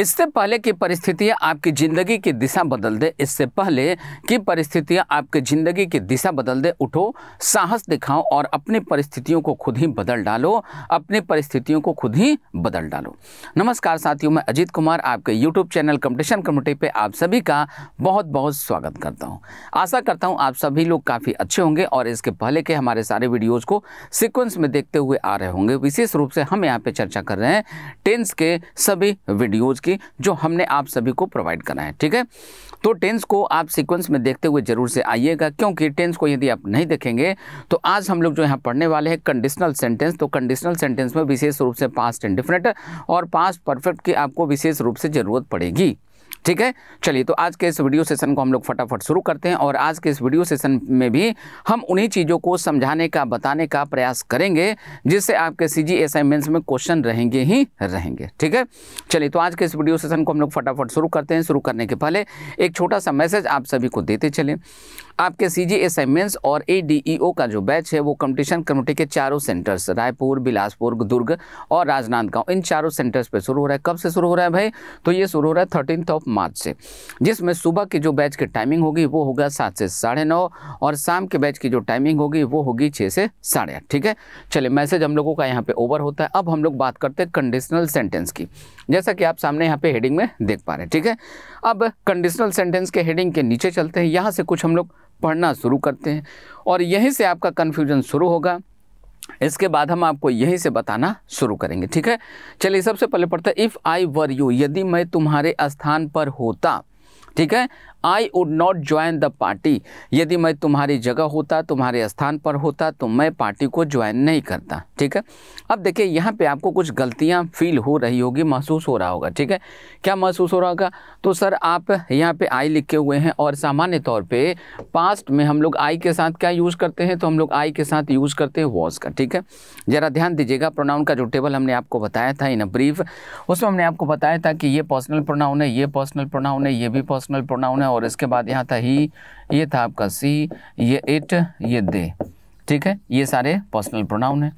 इससे पहले कि परिस्थितियां आपकी ज़िंदगी की दिशा बदल दे इससे पहले कि परिस्थितियाँ आपकी ज़िंदगी की दिशा बदल दे उठो साहस दिखाओ और अपनी परिस्थितियों को खुद ही बदल डालो अपनी परिस्थितियों को खुद ही बदल डालो नमस्कार साथियों मैं अजीत कुमार आपके यूट्यूब चैनल कंपटिशन कमेटी पे आप सभी का बहुत बहुत स्वागत करता हूँ आशा करता हूँ आप सभी लोग काफ़ी अच्छे होंगे और इसके पहले के हमारे सारे वीडियोज़ को सिक्वेंस में देखते हुए आ रहे होंगे विशेष रूप से हम यहाँ पर चर्चा कर रहे हैं टेंस के सभी वीडियोज़ की जो हमने आप सभी को प्रोवाइड करा है ठीक है तो टेंस को आप सीक्वेंस में देखते हुए जरूर से आइएगा क्योंकि टेंस को यदि आप नहीं देखेंगे तो आज हम लोग जो यहाँ पढ़ने वाले हैं कंडीशनल सेंटेंस तो कंडीशनल सेंटेंस में विशेष रूप से पास्ट एंड डिफरेंट और पास्ट परफेक्ट की आपको विशेष रूप से ज़रूरत पड़ेगी ठीक है चलिए तो आज के इस वीडियो सेशन को हम लोग फटाफट शुरू करते हैं और आज के इस वीडियो सेशन में भी हम उन्हीं चीज़ों को समझाने का बताने का प्रयास करेंगे जिससे आपके सी जी में क्वेश्चन रहेंगे ही रहेंगे ठीक है चलिए तो आज के इस वीडियो सेशन को हम लोग फटाफट शुरू करते हैं शुरू करने के पहले एक छोटा सा मैसेज आप सभी को देते चले आपके सी जी असाइनमेंट्स और ए e का जो बैच है वो कंपटीशन कमेटी के चारों सेंटर्स रायपुर बिलासपुर दुर्ग और राजनांदगांव इन चारों सेंटर्स पर शुरू हो रहा है कब से शुरू हो रहा है भाई तो ये शुरू हो रहा है थर्टीन ऑफ मार्च से जिसमें सुबह के जो बैच की टाइमिंग होगी वो होगा सात से साढ़े नौ और शाम के बैच की जो टाइमिंग होगी वो होगी छः से साढ़े आठ ठीक है चलिए मैसेज हम लोगों का यहाँ पे ओवर होता है अब हम लोग बात करते हैं कंडीशनल सेंटेंस की जैसा कि आप सामने यहाँ पे हेडिंग में देख पा रहे हैं ठीक है अब कंडीशनल सेंटेंस के हेडिंग के नीचे चलते हैं यहाँ से कुछ हम लोग पढ़ना शुरू करते हैं और यहीं से आपका कन्फ्यूजन शुरू होगा इसके बाद हम आपको यहीं से बताना शुरू करेंगे ठीक है चलिए सबसे पहले पढ़ते हैं इफ़ आई वर यू यदि मैं तुम्हारे स्थान पर होता ठीक है I would not join the party यदि मैं तुम्हारी जगह होता तुम्हारे स्थान पर होता तो मैं पार्टी को ज्वाइन नहीं करता ठीक है अब देखिए यहाँ पे आपको कुछ गलतियाँ फील हो रही होगी महसूस हो रहा होगा ठीक है क्या महसूस हो रहा होगा तो सर आप यहाँ पे आई लिखे हुए हैं और सामान्य तौर पे पास्ट में हम लोग आई के साथ क्या यूज़ करते हैं तो हम लोग आई के साथ यूज़ करते हैं वॉज का ठीक है ज़रा ध्यान दीजिएगा प्रोनाउन का जो टेबल हमने आपको बताया था इन अ ब्रीफ उसमें हमने आपको बताया था कि ये पर्सनल प्रोनाउन है ये पर्सनल प्रोनाउन है ये भी पर्सनल प्रोनाउन है है और इसके बाद यहाँ था ही ये था आपका सी ये इट ये दे ठीक है ये सारे पर्सनल प्रोनाउन है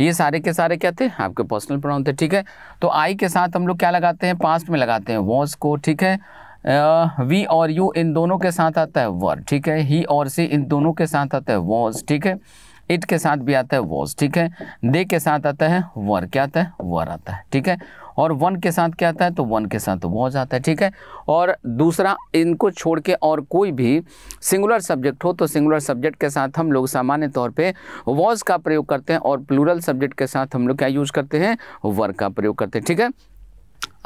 ये सारे के सारे क्या थे आपके पर्सनल प्रोनाउन थे ठीक है तो आई के साथ हम लोग क्या लगाते हैं पास्ट में लगाते हैं वॉज को ठीक है वी और यू इन दोनों के साथ आता है वर ठीक है ही और सी इन दोनों के साथ आता है वॉज ठीक है इट के साथ भी आता है वॉज ठीक है दे के साथ आता है वर क्या आता है वर आता है ठीक है और वन के साथ क्या आता है तो वन के साथ वो वॉज आता है ठीक है और दूसरा इनको छोड़ के और कोई भी सिंगुलर सब्जेक्ट हो तो सिंगुलर सब्जेक्ट के साथ हम लोग सामान्य तौर पे वॉज का प्रयोग करते हैं और प्लूरल सब्जेक्ट के साथ हम लोग क्या यूज़ करते हैं वर का प्रयोग करते हैं ठीक है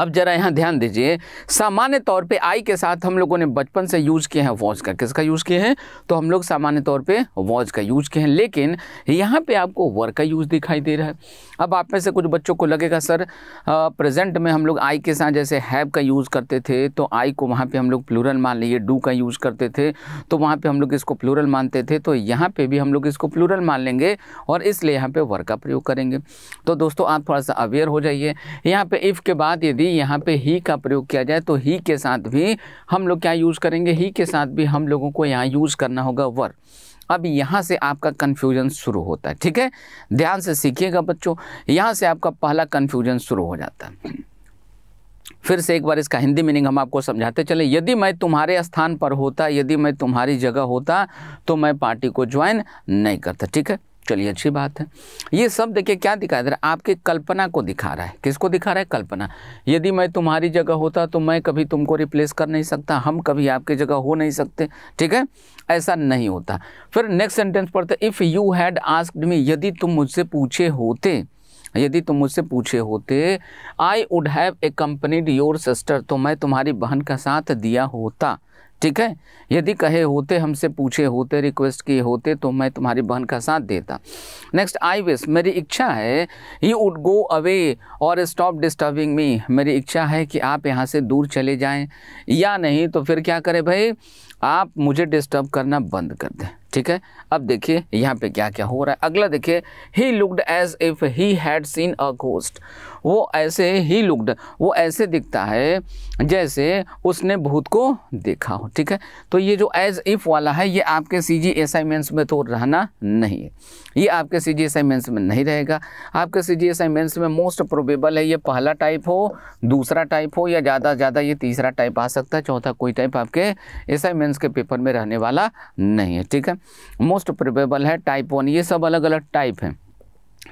अब जरा यहाँ ध्यान दीजिए सामान्य तौर पे आई के साथ हम लोगों ने बचपन से यूज़ किए हैं वॉज का किसका यूज़ किए हैं तो हम लोग सामान्य तौर पे वॉज का यूज़ किए हैं लेकिन यहाँ पे आपको वर का यूज़ दिखाई दे रहा है अब आप में से कुछ बच्चों को लगेगा सर प्रेजेंट में हम लोग आई के साथ जैसे हैव का यूज़ करते थे तो आई को वहाँ पर हम लोग प्लूरल मान लीजिए डू का यूज़ करते थे तो वहाँ पर हम लोग इसको प्लूरल मानते थे तो यहाँ पर भी हम लोग इसको प्लूरल मान लेंगे और इसलिए यहाँ पर वर का प्रयोग करेंगे तो दोस्तों आप थोड़ा सा अवेयर हो जाइए यहाँ पर इफ़ के बाद यदि भी यहाँ पे ही का प्रयोग किया जाए तो ही के साथ भी हम लोग क्या यूज़ करेंगे ही के साथ भी हम लोगों को यहाँ यूज़ करना होगा वर अब यहाँ से आपका कन्फ्यूजन शुरू होता है ठीक है ध्यान से सीखिएगा बच्चों यहाँ से आपका पहला कन्फ्यूजन शुरू हो जाता है फिर से एक बार इसका हिंदी मीनिंग हम आपको समझाते चले यदि मैं तुम्हारे स्थान पर होता यदि मैं तुम्हारी जगह होता तो मैं पार्टी को ज्वाइन नहीं करता ठीक है चलिए अच्छी बात है ये सब देखिए क्या दिखा दे रहा है आपकी कल्पना को दिखा रहा है किसको दिखा रहा है कल्पना यदि मैं तुम्हारी जगह होता तो मैं कभी तुमको रिप्लेस कर नहीं सकता हम कभी आपकी जगह हो नहीं सकते ठीक है ऐसा नहीं होता फिर नेक्स्ट सेंटेंस पढ़ते if you had asked me यदि तुम मुझसे पूछे होते यदि तुम मुझसे पूछे होते I would have accompanied your sister तो मैं तुम्हारी बहन का साथ दिया होता ठीक है यदि कहे होते हमसे पूछे होते रिक्वेस्ट किए होते तो मैं तुम्हारी बहन का साथ देता नेक्स्ट आई विश मेरी इच्छा है ही वुड गो अवे और स्टॉप डिस्टर्बिंग मी मेरी इच्छा है कि आप यहाँ से दूर चले जाएं या नहीं तो फिर क्या करें भाई आप मुझे डिस्टर्ब करना बंद कर दें ठीक है अब देखिए यहाँ पे क्या क्या हो रहा है अगला देखिए he looked as if he had seen a ghost वो ऐसे ही लुकड वो ऐसे दिखता है जैसे उसने भूत को देखा हो ठीक है तो ये जो एज इफ वाला है ये आपके सी जी में तो रहना नहीं है ये आपके सी जी में नहीं रहेगा आपके सी जी में मोस्ट प्रोबेबल है ये पहला टाइप हो दूसरा टाइप हो या ज़्यादा से ज़्यादा ये तीसरा टाइप आ सकता है चौथा कोई टाइप आपके एसाइमेंट्स के पेपर में रहने वाला नहीं है ठीक है मोस्ट प्रेबेबल है टाइप वन ये सब अलग अलग टाइप हैं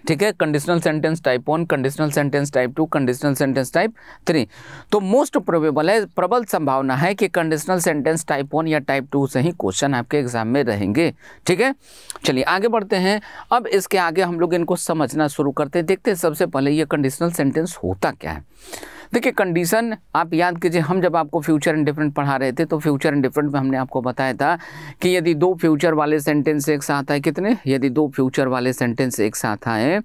ठीक है conditional sentence type one conditional sentence type two conditional sentence type three तो मोस्ट प्रोबेबल है प्रबल संभावना है कि कंडीशनल सेंटेंस टाइप वन या टाइप टू से ही क्वेश्चन आपके एग्जाम में रहेंगे ठीक है चलिए आगे बढ़ते हैं अब इसके आगे हम लोग इनको समझना शुरू करते हैं देखते हैं सबसे पहले ये कंडीशनल सेंटेंस होता क्या है देखिए कंडीशन आप याद कीजिए हम जब आपको फ्यूचर एंड डिफरेंट पढ़ा रहे थे तो फ्यूचर एंड डिफरेंट में हमने आपको बताया था कि यदि दो फ्यूचर वाले सेंटेंस एक साथ आए कितने यदि दो फ्यूचर वाले सेंटेंस एक साथ आए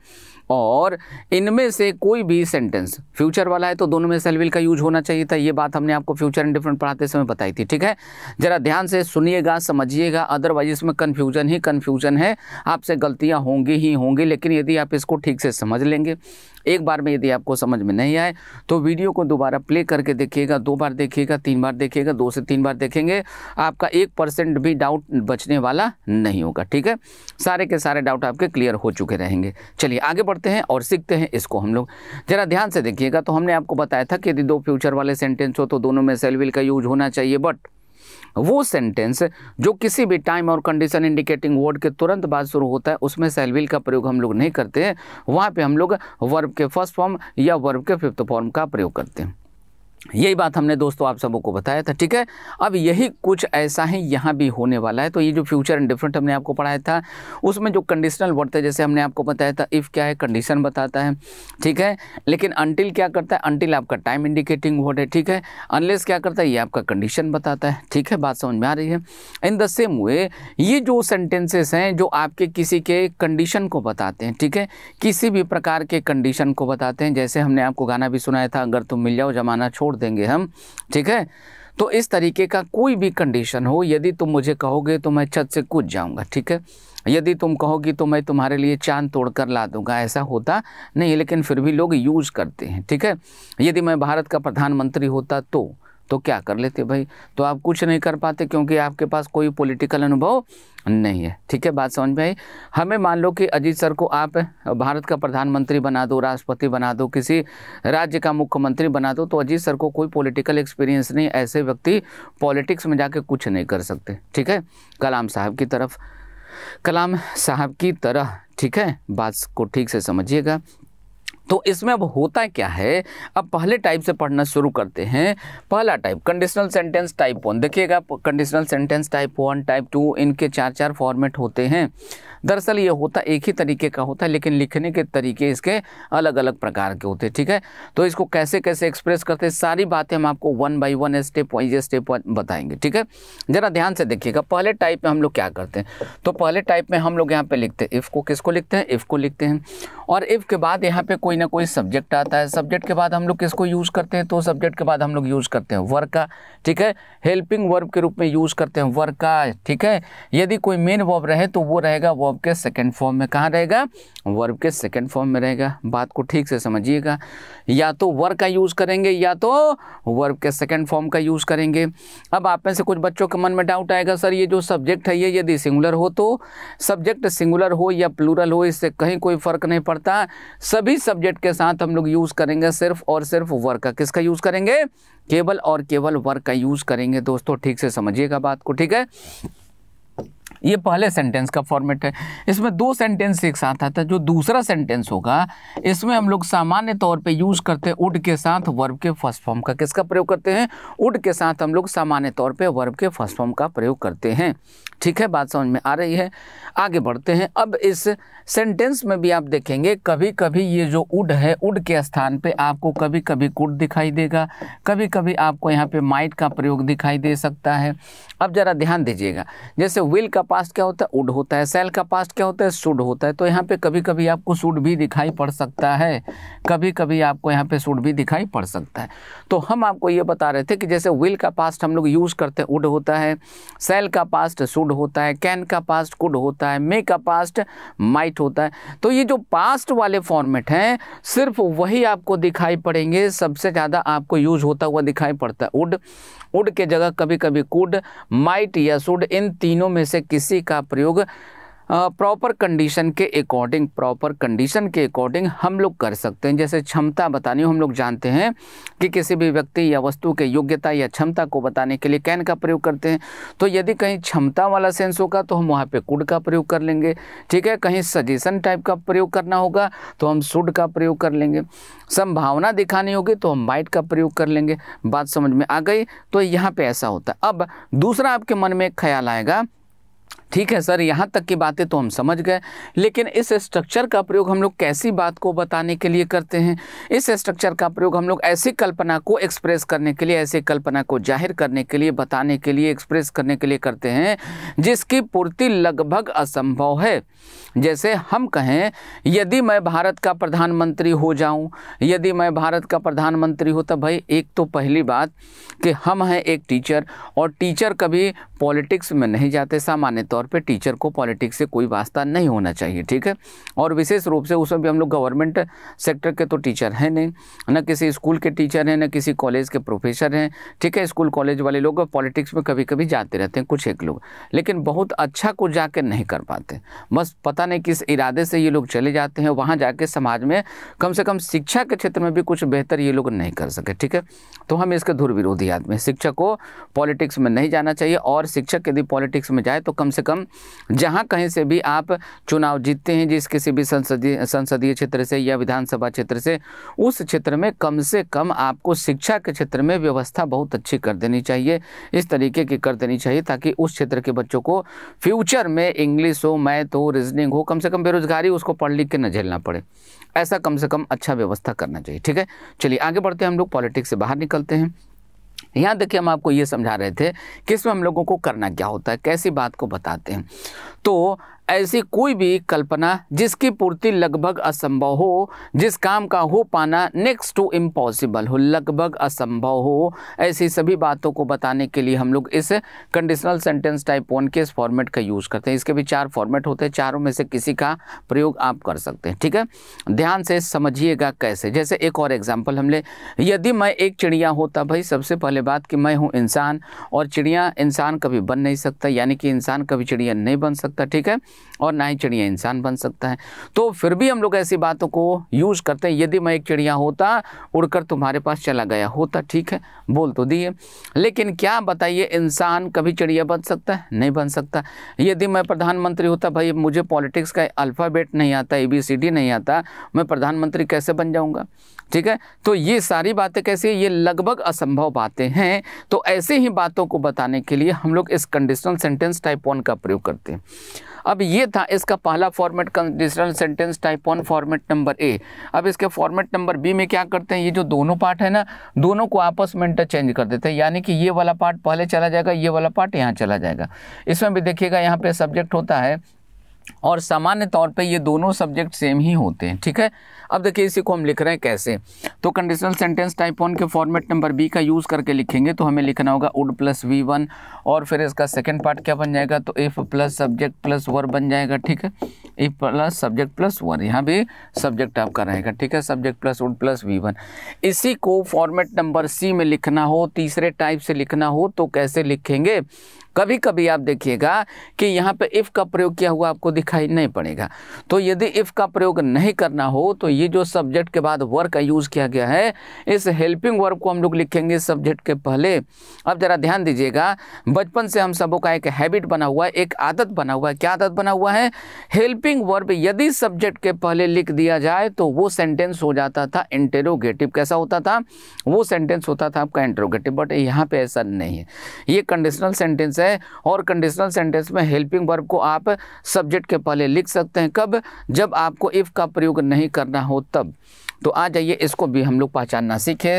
और इनमें से कोई भी सेंटेंस फ्यूचर वाला है तो दोनों में सेलविल का यूज होना चाहिए था ये बात हमने आपको फ्यूचर एंड डिफरेंट पढ़ाते समय बताई थी ठीक है ज़रा ध्यान से सुनिएगा समझिएगा अदरवाइज इसमें कन्फ्यूजन ही कन्फ्यूजन है आपसे गलतियाँ होंगी ही होंगी लेकिन यदि आप इसको ठीक से समझ लेंगे एक बार में यदि आपको समझ में नहीं आए तो वीडियो को दोबारा प्ले करके देखिएगा दो बार देखिएगा तीन बार देखिएगा दो से तीन बार देखेंगे आपका एक परसेंट भी डाउट बचने वाला नहीं होगा ठीक है सारे के सारे डाउट आपके क्लियर हो चुके रहेंगे चलिए आगे बढ़ते हैं और सीखते हैं इसको हम लोग ज़रा ध्यान से देखिएगा तो हमने आपको बताया था कि यदि दो फ्यूचर वाले सेंटेंस हो तो दोनों में सेलविल का यूज होना चाहिए बट वो सेंटेंस जो किसी भी टाइम और कंडीशन इंडिकेटिंग वर्ड के तुरंत बाद शुरू होता है उसमें सेलविल का प्रयोग हम लोग नहीं करते हैं वहाँ पर हम लोग वर्ब के फर्स्ट फॉर्म या वर्ब के फिफ्थ फॉर्म का प्रयोग करते हैं यही बात हमने दोस्तों आप सबों को बताया था ठीक है अब यही कुछ ऐसा है यहाँ भी होने वाला है तो ये जो फ्यूचर एंड डिफरेंट हमने आपको पढ़ाया था उसमें जो कंडीशनल वर्ड था जैसे हमने आपको बताया था इफ़ क्या है कंडीशन बताता है ठीक है लेकिन अनटिल क्या करता है अनटिल आपका टाइम इंडिकेटिंग वर्ड है ठीक है अनलेस क्या करता है ये आपका कंडीशन बताता है ठीक है बात समझ में आ रही है इन द सेम वे ये जो सेंटेंसेस हैं जो आपके किसी के कंडीशन को बताते हैं ठीक है किसी भी प्रकार के कंडीशन को बताते हैं जैसे हमने आपको गाना भी सुनाया था अगर तुम मिल जाओ ज़माना छोड़ छोड़ देंगे हम ठीक है तो इस तरीके का कोई भी कंडीशन हो यदि तुम मुझे कहोगे तो मैं छत से कूद जाऊंगा ठीक है यदि तुम कहोगी तो मैं तुम्हारे लिए चांद तोड़कर ला दूंगा ऐसा होता नहीं लेकिन फिर भी लोग यूज़ करते हैं ठीक है यदि मैं भारत का प्रधानमंत्री होता तो तो क्या कर लेते भाई तो आप कुछ नहीं कर पाते क्योंकि आपके पास कोई पॉलिटिकल अनुभव नहीं है ठीक है बात समझ में आई हमें मान लो कि अजीत सर को आप भारत का प्रधानमंत्री बना दो राष्ट्रपति बना दो किसी राज्य का मुख्यमंत्री बना दो तो अजीत सर को कोई पॉलिटिकल एक्सपीरियंस नहीं ऐसे व्यक्ति पॉलिटिक्स में जाके कुछ नहीं कर सकते ठीक है कलाम साहब की तरफ कलाम साहब की तरह ठीक है बात को ठीक से समझिएगा तो इसमें अब होता क्या है अब पहले टाइप से पढ़ना शुरू करते हैं पहला type conditional sentence type one देखिएगा conditional sentence type one type two इनके चार चार फॉर्मेट होते हैं दरअसल ये होता एक ही तरीके का होता है लेकिन लिखने के तरीके इसके अलग अलग प्रकार के होते हैं ठीक है तो इसको कैसे कैसे एक्सप्रेस करते हैं सारी बातें हम आपको one by one step wise step बताएंगे ठीक है ज़रा ध्यान से देखिएगा पहले टाइप में हम लोग क्या करते हैं तो पहले टाइप में हम लोग यहाँ पे लिखते हैं इफ़ को किसको लिखते हैं इफ़ को लिखते हैं और इफ़ के बाद यहाँ पे कोई ना कोई सब्जेक्ट आता है सब्जेक्ट के बाद हम लोग किसको यूज़ करते हैं तो सब्जेक्ट के बाद हम लोग यूज़ करते हैं वर्क का ठीक है हेल्पिंग वर्ब के रूप में यूज़ करते हैं वर्क का ठीक है यदि कोई मेन वर्ब रहे तो वो रहेगा वर्ब वर्ब के सेकेंड फॉर्म में कहाँ रहेगा वर्ब के सेकेंड फॉर्म में रहेगा बात को ठीक से समझिएगा या तो वर्ब का यूज़ करेंगे या तो वर्ब के सेकेंड फॉर्म का यूज़ करेंगे अब आप में से कुछ बच्चों के मन में डाउट आएगा सर ये जो सब्जेक्ट है ये यदि सिंगुलर हो तो सब्जेक्ट सिंगुलर हो या प्लूरल हो इससे कहीं कोई फ़र्क नहीं पड़ता सभी सब्जेक्ट के साथ हम लोग यूज़ करेंगे सिर्फ और सिर्फ वर का किसका यूज़ करेंगे केवल और केवल वर का यूज़ करेंगे दोस्तों ठीक से समझिएगा बात को ठीक है ये पहले सेंटेंस का फॉर्मेट है इसमें दो सेंटेंस एक साथ आता है जो दूसरा सेंटेंस होगा इसमें हम लोग सामान्य तौर पे यूज़ करते हैं उड के साथ वर्ब के फर्स्ट फॉर्म का किसका प्रयोग करते हैं उड के साथ हम लोग सामान्य तौर पे वर्ब के फर्स्ट फॉर्म का प्रयोग करते हैं ठीक है बात समझ में आ रही है आगे बढ़ते हैं अब इस सेंटेंस में भी आप देखेंगे कभी कभी ये जो उड है उड के स्थान पे आपको कभी कभी कुड दिखाई देगा कभी कभी आपको यहाँ पे माइट का प्रयोग दिखाई दे सकता है अब ज़रा ध्यान दीजिएगा जैसे विल का पास्ट क्या होता है उड होता है सेल का पास्ट क्या होता है सुड होता है तो यहाँ पे कभी कभी आपको सुड भी दिखाई पड़ सकता है कभी कभी आपको यहाँ पे सुड भी दिखाई पड़ सकता है तो हम आपको ये बता रहे थे कि जैसे विल का पास्ट हम लोग यूज़ करते हैं उड होता है सेल का पास्ट सुड कुड होता है कैन का पास्ट कुड होता है मे का पास्ट माइट होता है तो ये जो पास्ट वाले फॉर्मेट हैं सिर्फ वही आपको दिखाई पड़ेंगे सबसे ज़्यादा आपको यूज होता हुआ दिखाई पड़ता है उड उड के जगह कभी कभी कुड माइट या सुड इन तीनों में से किसी का प्रयोग प्रॉपर कंडीशन के अकॉर्डिंग प्रॉपर कंडीशन के अकॉर्डिंग हम लोग कर सकते हैं जैसे क्षमता बतानी हम लोग जानते हैं कि किसी भी व्यक्ति या वस्तु के योग्यता या क्षमता को बताने के लिए कैन का प्रयोग करते हैं तो यदि कहीं क्षमता वाला सेंस होगा तो हम वहाँ पे कुड का प्रयोग कर लेंगे ठीक है कहीं सजेशन टाइप का प्रयोग करना होगा तो हम सुड का प्रयोग कर लेंगे संभावना दिखानी होगी तो हम माइट का प्रयोग कर लेंगे बात समझ में आ गई तो यहाँ पर ऐसा होता है अब दूसरा आपके मन में एक ख्याल आएगा ठीक है सर यहाँ तक की बातें तो हम समझ गए लेकिन इस स्ट्रक्चर का प्रयोग हम लोग कैसी बात को बताने के लिए करते हैं इस स्ट्रक्चर का प्रयोग हम लोग ऐसी कल्पना को एक्सप्रेस करने के लिए ऐसी कल्पना को जाहिर करने के लिए बताने के लिए एक्सप्रेस करने के लिए करते हैं जिसकी पूर्ति लगभग असंभव है जैसे हम कहें यदि मैं भारत का प्रधानमंत्री हो जाऊँ यदि मैं भारत का प्रधानमंत्री हो तब भाई एक तो पहली बात कि हम हैं एक टीचर और टीचर कभी पॉलिटिक्स में नहीं जाते सामान्य तौर तौर पे टीचर को पॉलिटिक्स से कोई वास्ता नहीं होना चाहिए ठीक है और विशेष रूप से उसमें भी हम लोग गवर्नमेंट सेक्टर के तो टीचर हैं नहीं ना किसी स्कूल के टीचर हैं न किसी कॉलेज के प्रोफेसर हैं ठीक है स्कूल कॉलेज वाले लोग पॉलिटिक्स में कभी कभी जाते रहते हैं कुछ एक लोग लेकिन बहुत अच्छा कुछ जाकर नहीं कर पाते बस पता नहीं किस इरादे से ये लोग चले जाते हैं वहाँ जाके समाज में कम से कम शिक्षा के क्षेत्र में भी कुछ बेहतर ये लोग नहीं कर सके ठीक है तो हम इसके ध्रुव विरोधी आदमी शिक्षक को पॉलिटिक्स में नहीं जाना चाहिए और शिक्षक यदि पॉलिटिक्स में जाए तो कम से कम कम जहाँ कहीं से भी आप चुनाव जीतते हैं जिस किसी भी संसदीय संसदीय क्षेत्र से या विधानसभा क्षेत्र से उस क्षेत्र में कम से कम आपको शिक्षा के क्षेत्र में व्यवस्था बहुत अच्छी कर देनी चाहिए इस तरीके की कर देनी चाहिए ताकि उस क्षेत्र के बच्चों को फ्यूचर में इंग्लिश हो मैथ हो रीजनिंग हो कम से कम बेरोजगारी उसको पढ़ लिख के न झेलना पड़े ऐसा कम से कम अच्छा व्यवस्था करना चाहिए ठीक है चलिए आगे बढ़ते हैं हम लोग पॉलिटिक्स से बाहर निकलते हैं यहाँ देखिए हम आपको ये समझा रहे थे कि इसमें हम लोगों को करना क्या होता है कैसी बात को बताते हैं तो ऐसी कोई भी कल्पना जिसकी पूर्ति लगभग असंभव हो जिस काम का हो पाना नेक्स्ट टू इम्पॉसिबल हो लगभग असंभव हो ऐसी सभी बातों को बताने के लिए हम लोग इस कंडीशनल सेंटेंस टाइप वन के इस फॉर्मेट का यूज़ करते हैं इसके भी चार फॉर्मेट होते हैं चारों में से किसी का प्रयोग आप कर सकते हैं ठीक है ध्यान से समझिएगा कैसे जैसे एक और एग्जाम्पल हम ले यदि मैं एक चिड़िया होता भाई सबसे पहले बात कि मैं हूँ इंसान और चिड़िया इंसान कभी बन नहीं सकता यानी कि इंसान कभी चिड़िया नहीं बन सकता ठीक है और ना ही चिड़िया इंसान बन सकता है तो फिर भी हम लोग ऐसी बातों को यूज़ करते हैं यदि मैं एक चिड़िया होता उड़कर तुम्हारे पास चला गया होता ठीक है बोल तो दिए लेकिन क्या बताइए इंसान कभी चिड़िया बन सकता है नहीं बन सकता यदि मैं प्रधानमंत्री होता भाई मुझे पॉलिटिक्स का अल्फ़ाबेट नहीं आता ए बी सी डी नहीं आता मैं प्रधानमंत्री कैसे बन जाऊँगा ठीक है तो ये सारी बातें कैसी है ये लगभग असंभव बातें हैं तो ऐसे ही बातों को बताने के लिए हम लोग इस कंडीशनल सेंटेंस टाइप वन का प्रयोग करते हैं अब ये था इसका पहला format conditional sentence type one format number A अब इसके फॉर्मेट नंबर बी में क्या करते हैं ये जो दोनों पार्ट है ना दोनों को आपस में इंटरचेंज कर देते हैं यानी कि ये वाला पार्ट पहले चला जाएगा ये वाला पार्ट यहाँ चला जाएगा इसमें भी देखिएगा यहाँ पे सब्जेक्ट होता है और सामान्य तौर पे ये दोनों सब्जेक्ट सेम ही होते हैं ठीक है अब देखिए इसी को हम लिख रहे हैं कैसे तो कंडीशनल सेंटेंस टाइप वन के फॉर्मेट नंबर बी का यूज़ करके लिखेंगे तो हमें लिखना होगा उड प्लस वी वन और फिर इसका सेकेंड पार्ट क्या बन जाएगा तो if plus subject plus were बन जाएगा ठीक है if plus subject plus were यहाँ भी सब्जेक्ट आपका रहेगा ठीक है subject plus would plus V one इसी को फॉर्मेट नंबर सी में लिखना हो तीसरे टाइप से लिखना हो तो कैसे लिखेंगे कभी कभी आप देखिएगा कि यहाँ पे इफ़ का प्रयोग किया हुआ आपको दिखाई नहीं पड़ेगा तो यदि इफ़ का प्रयोग नहीं करना हो तो ये जो सब्जेक्ट के बाद वर्क का यूज़ किया गया है इस हेल्पिंग वर्क को हम लोग लिखेंगे सब्जेक्ट के पहले अब ज़रा ध्यान दीजिएगा बचपन से हम सबों का एक हैबिट बना हुआ है एक आदत बना हुआ है क्या आदत बना हुआ है हेल्पिंग वर्ब यदि सब्जेक्ट के पहले लिख दिया जाए तो वो सेंटेंस हो जाता था इंटेरोगेटिव कैसा होता था वो सेंटेंस होता था आपका इंटेरोगेटिव बट यहाँ पे ऐसा नहीं है ये कंडीशनल सेंटेंस है और कंडीशनल सेंटेंस में हेल्पिंग वर्ब को आप सब्जेक्ट के पहले लिख सकते हैं कब जब आपको इफ़ का प्रयोग नहीं करना हो तब तो आ जाइए इसको भी हम लोग पहचानना सीखे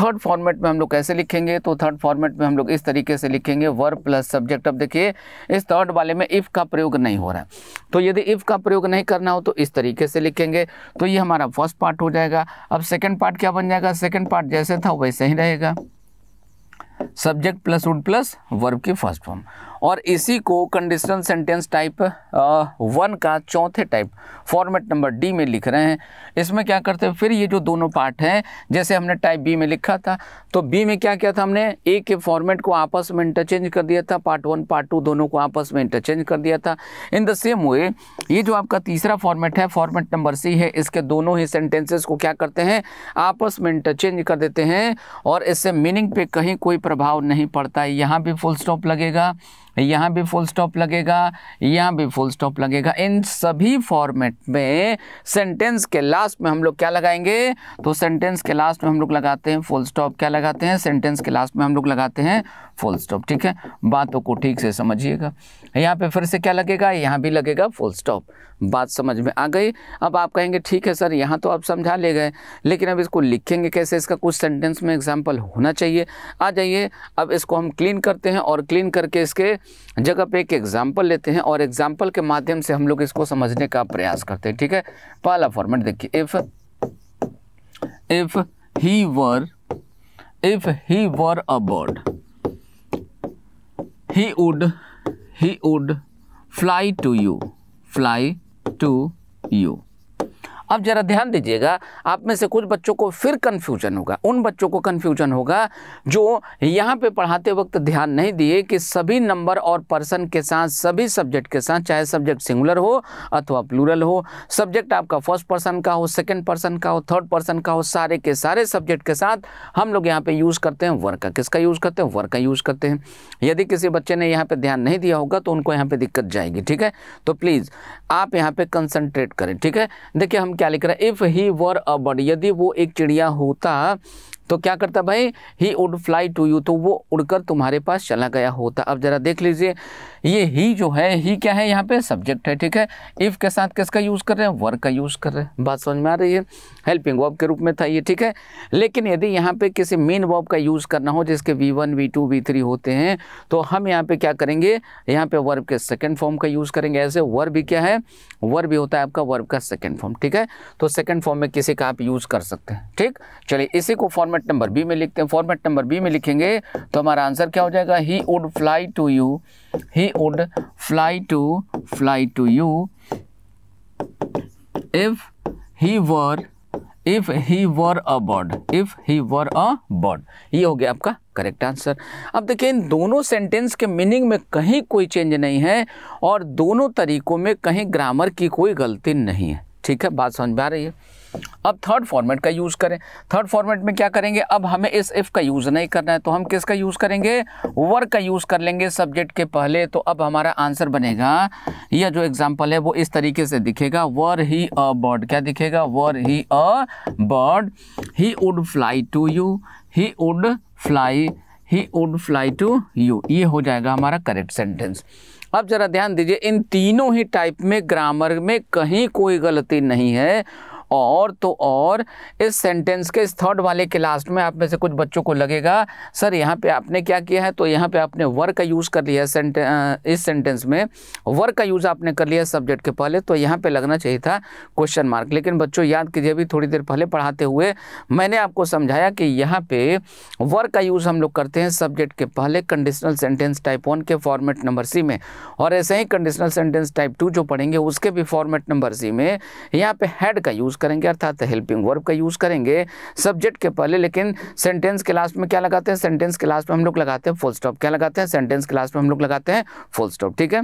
थर्ड फॉर्मेट में हम लोग कैसे लिखेंगे तो थर्ड फॉर्मेट में हम लोग इस तरीके से लिखेंगे वर्ब प्लस सब्जेक्ट अब देखिए इस थर्ड वाले में इफ़ का प्रयोग नहीं हो रहा है तो यदि इफ़ का प्रयोग नहीं करना हो तो इस तरीके से लिखेंगे तो ये हमारा फर्स्ट पार्ट हो जाएगा अब सेकेंड पार्ट क्या बन जाएगा सेकेंड पार्ट जैसे था वैसे ही रहेगा subject plus would plus verb की फर्स्ट फॉर्म और इसी को कंडीशनल सेंटेंस टाइप वन का चौथे टाइप फॉर्मेट नंबर डी में लिख रहे हैं इसमें क्या करते हैं फिर ये जो दोनों पार्ट हैं जैसे हमने टाइप बी में लिखा था तो बी में क्या किया था हमने ए के फॉर्मेट को आपस में इंटरचेंज कर दिया था पार्ट वन पार्ट टू दोनों को आपस में इंटरचेंज कर दिया था इन द सेम वे ये जो आपका तीसरा फॉर्मेट है फॉर्मेट नंबर सी है इसके दोनों ही सेंटेंसेस को क्या करते हैं आपस में इंटरचेंज कर देते हैं और इससे मीनिंग पे कहीं कोई प्रभाव नहीं पड़ता है यहाँ भी फुल स्टॉप लगेगा यहाँ भी फुल स्टॉप लगेगा यहाँ भी फुल स्टॉप लगेगा इन सभी फॉर्मेट में सेंटेंस के लास्ट में हम लोग क्या लगाएंगे तो सेंटेंस के लास्ट में हम लोग लगाते हैं फुल स्टॉप क्या लगाते हैं सेंटेंस के लास्ट में हम लोग लगाते हैं फुल स्टॉप ठीक है बातों को ठीक से समझिएगा यहाँ पे फिर से क्या लगेगा यहाँ भी लगेगा फुल स्टॉप बात समझ में आ गई अब आप कहेंगे ठीक है सर यहाँ तो आप समझा ले गए लेकिन अब इसको लिखेंगे कैसे इसका कुछ सेंटेंस में एग्जाम्पल होना चाहिए आ जाइए अब इसको हम क्लीन करते हैं और क्लीन करके इसके जगह पे एक एग्जाम्पल लेते हैं और एग्जाम्पल के माध्यम से हम लोग इसको समझने का प्रयास करते हैं ठीक है पहला फॉर्मेट देखिए if if he were if he were a bird he would he would fly to you fly to you अब ज़रा ध्यान दीजिएगा आप में से कुछ बच्चों को फिर कन्फ्यूजन होगा उन बच्चों को कन्फ्यूजन होगा जो यहाँ पे पढ़ाते वक्त ध्यान नहीं दिए कि सभी नंबर और पर्सन के साथ सभी सब्जेक्ट के साथ चाहे सब्जेक्ट सिंगुलर हो अथवा प्लूरल हो सब्जेक्ट आपका फर्स्ट पर्सन का हो सेकेंड पर्सन का हो थर्ड पर्सन का हो सारे के सारे सब्जेक्ट के साथ हम लोग यहाँ पर यूज़ करते हैं वर्क का किसका यूज़ करते हैं वर्क का यूज़ करते हैं यदि किसी बच्चे ने यहाँ पर ध्यान नहीं दिया होगा तो उनको यहाँ पर दिक्कत जाएगी ठीक है तो प्लीज़ आप यहाँ पर कंसनट्रेट करें ठीक है देखिए हम क्या लिख रहा है if he were a bird यदि वो एक चिड़िया होता तो क्या करता भाई he would fly to you तो वो उड़कर तुम्हारे पास चला गया होता अब ज़रा देख लीजिए ये ही जो है ही क्या है यहाँ पे सब्जेक्ट है ठीक है इफ़ के साथ किसका यूज़ कर रहे हैं वर्क का यूज़ कर रहे हैं बात समझ में आ रही है हेल्पिंग वर्ब के रूप में था ये ठीक है लेकिन यदि यहाँ पे किसी मेन वर्ब का यूज़ करना हो जिसके V one V two V three होते हैं तो हम यहाँ पे क्या करेंगे यहाँ पे वर्ब के सेकेंड फॉर्म का यूज़ करेंगे ऐसे वर्ब भी क्या है वर्ब भी होता है आपका वर्ब का सेकेंड फॉर्म ठीक है तो सेकेंड फॉर्म में किसी का आप यूज़ कर सकते हैं ठीक चलिए इसी को फॉर्मेट नंबर बी में लिखते हैं फॉर्मेट नंबर बी में लिखेंगे तो हमारा आंसर क्या हो जाएगा he would fly to you he would fly to fly to you if he were if he were a bird if he were a bird ये हो गया आपका करेक्ट आंसर अब देखिए इन दोनों सेंटेंस के मीनिंग में कहीं कोई चेंज नहीं है और दोनों तरीकों में कहीं ग्रामर की कोई गलती नहीं है ठीक है बात समझ में आ रही है अब थर्ड फॉर्मेट का यूज़ करें थर्ड फॉर्मेट में क्या करेंगे अब हमें इस इफ़ का यूज़ नहीं करना है तो हम किसका यूज़ करेंगे वर्क का यूज़ कर लेंगे सब्जेक्ट के पहले तो अब हमारा आंसर बनेगा यह जो एग्जांपल है वो इस तरीके से दिखेगा वर ही अ बर्ड क्या दिखेगा were he a bird he would fly to you he would fly he would fly to you ये हो जाएगा हमारा करेक्ट सेंटेंस अब ज़रा ध्यान दीजिए इन तीनों ही टाइप में ग्रामर में कहीं कोई गलती नहीं है और तो और इस सेंटेंस के इस थर्ड वाले के लास्ट में आप में से कुछ बच्चों को लगेगा सर यहाँ पे आपने क्या किया है तो यहाँ पे आपने वर्क का यूज़ कर लिया है इस सेंटेंस में वर्क का यूज़ आपने कर लिया सब्जेक्ट के पहले तो यहाँ पर लगना चाहिए था क्वेश्चन मार्क लेकिन बच्चों याद कीजिए अभी थोड़ी देर पहले पढ़ाते हुए मैंने आपको समझाया कि यहाँ पर वर्क का यूज़ हम लोग करते हैं सब्जेक्ट के पहले कंडीशनल सेंटेंस टाइप वन के फॉर्मेट नंबर सी में और ऐसे ही कंडीशनल सेंटेंस टाइप टू जो पढ़ेंगे उसके भी फॉर्मेट नंबर सी में यहाँ पे हेड का यूज़ यूज़ करेंगे अर्थात हेल्पिंग वर्ब का यूज़ करेंगे सब्जेक्ट के पहले लेकिन सेंटेंस के लास्ट में क्या लगाते हैं सेंटेंस के लास्ट में हम लोग लगाते हैं फुल स्टॉप क्या लगाते हैं सेंटेंस के लास्ट में हम लोग लगाते हैं फुल स्टॉप ठीक है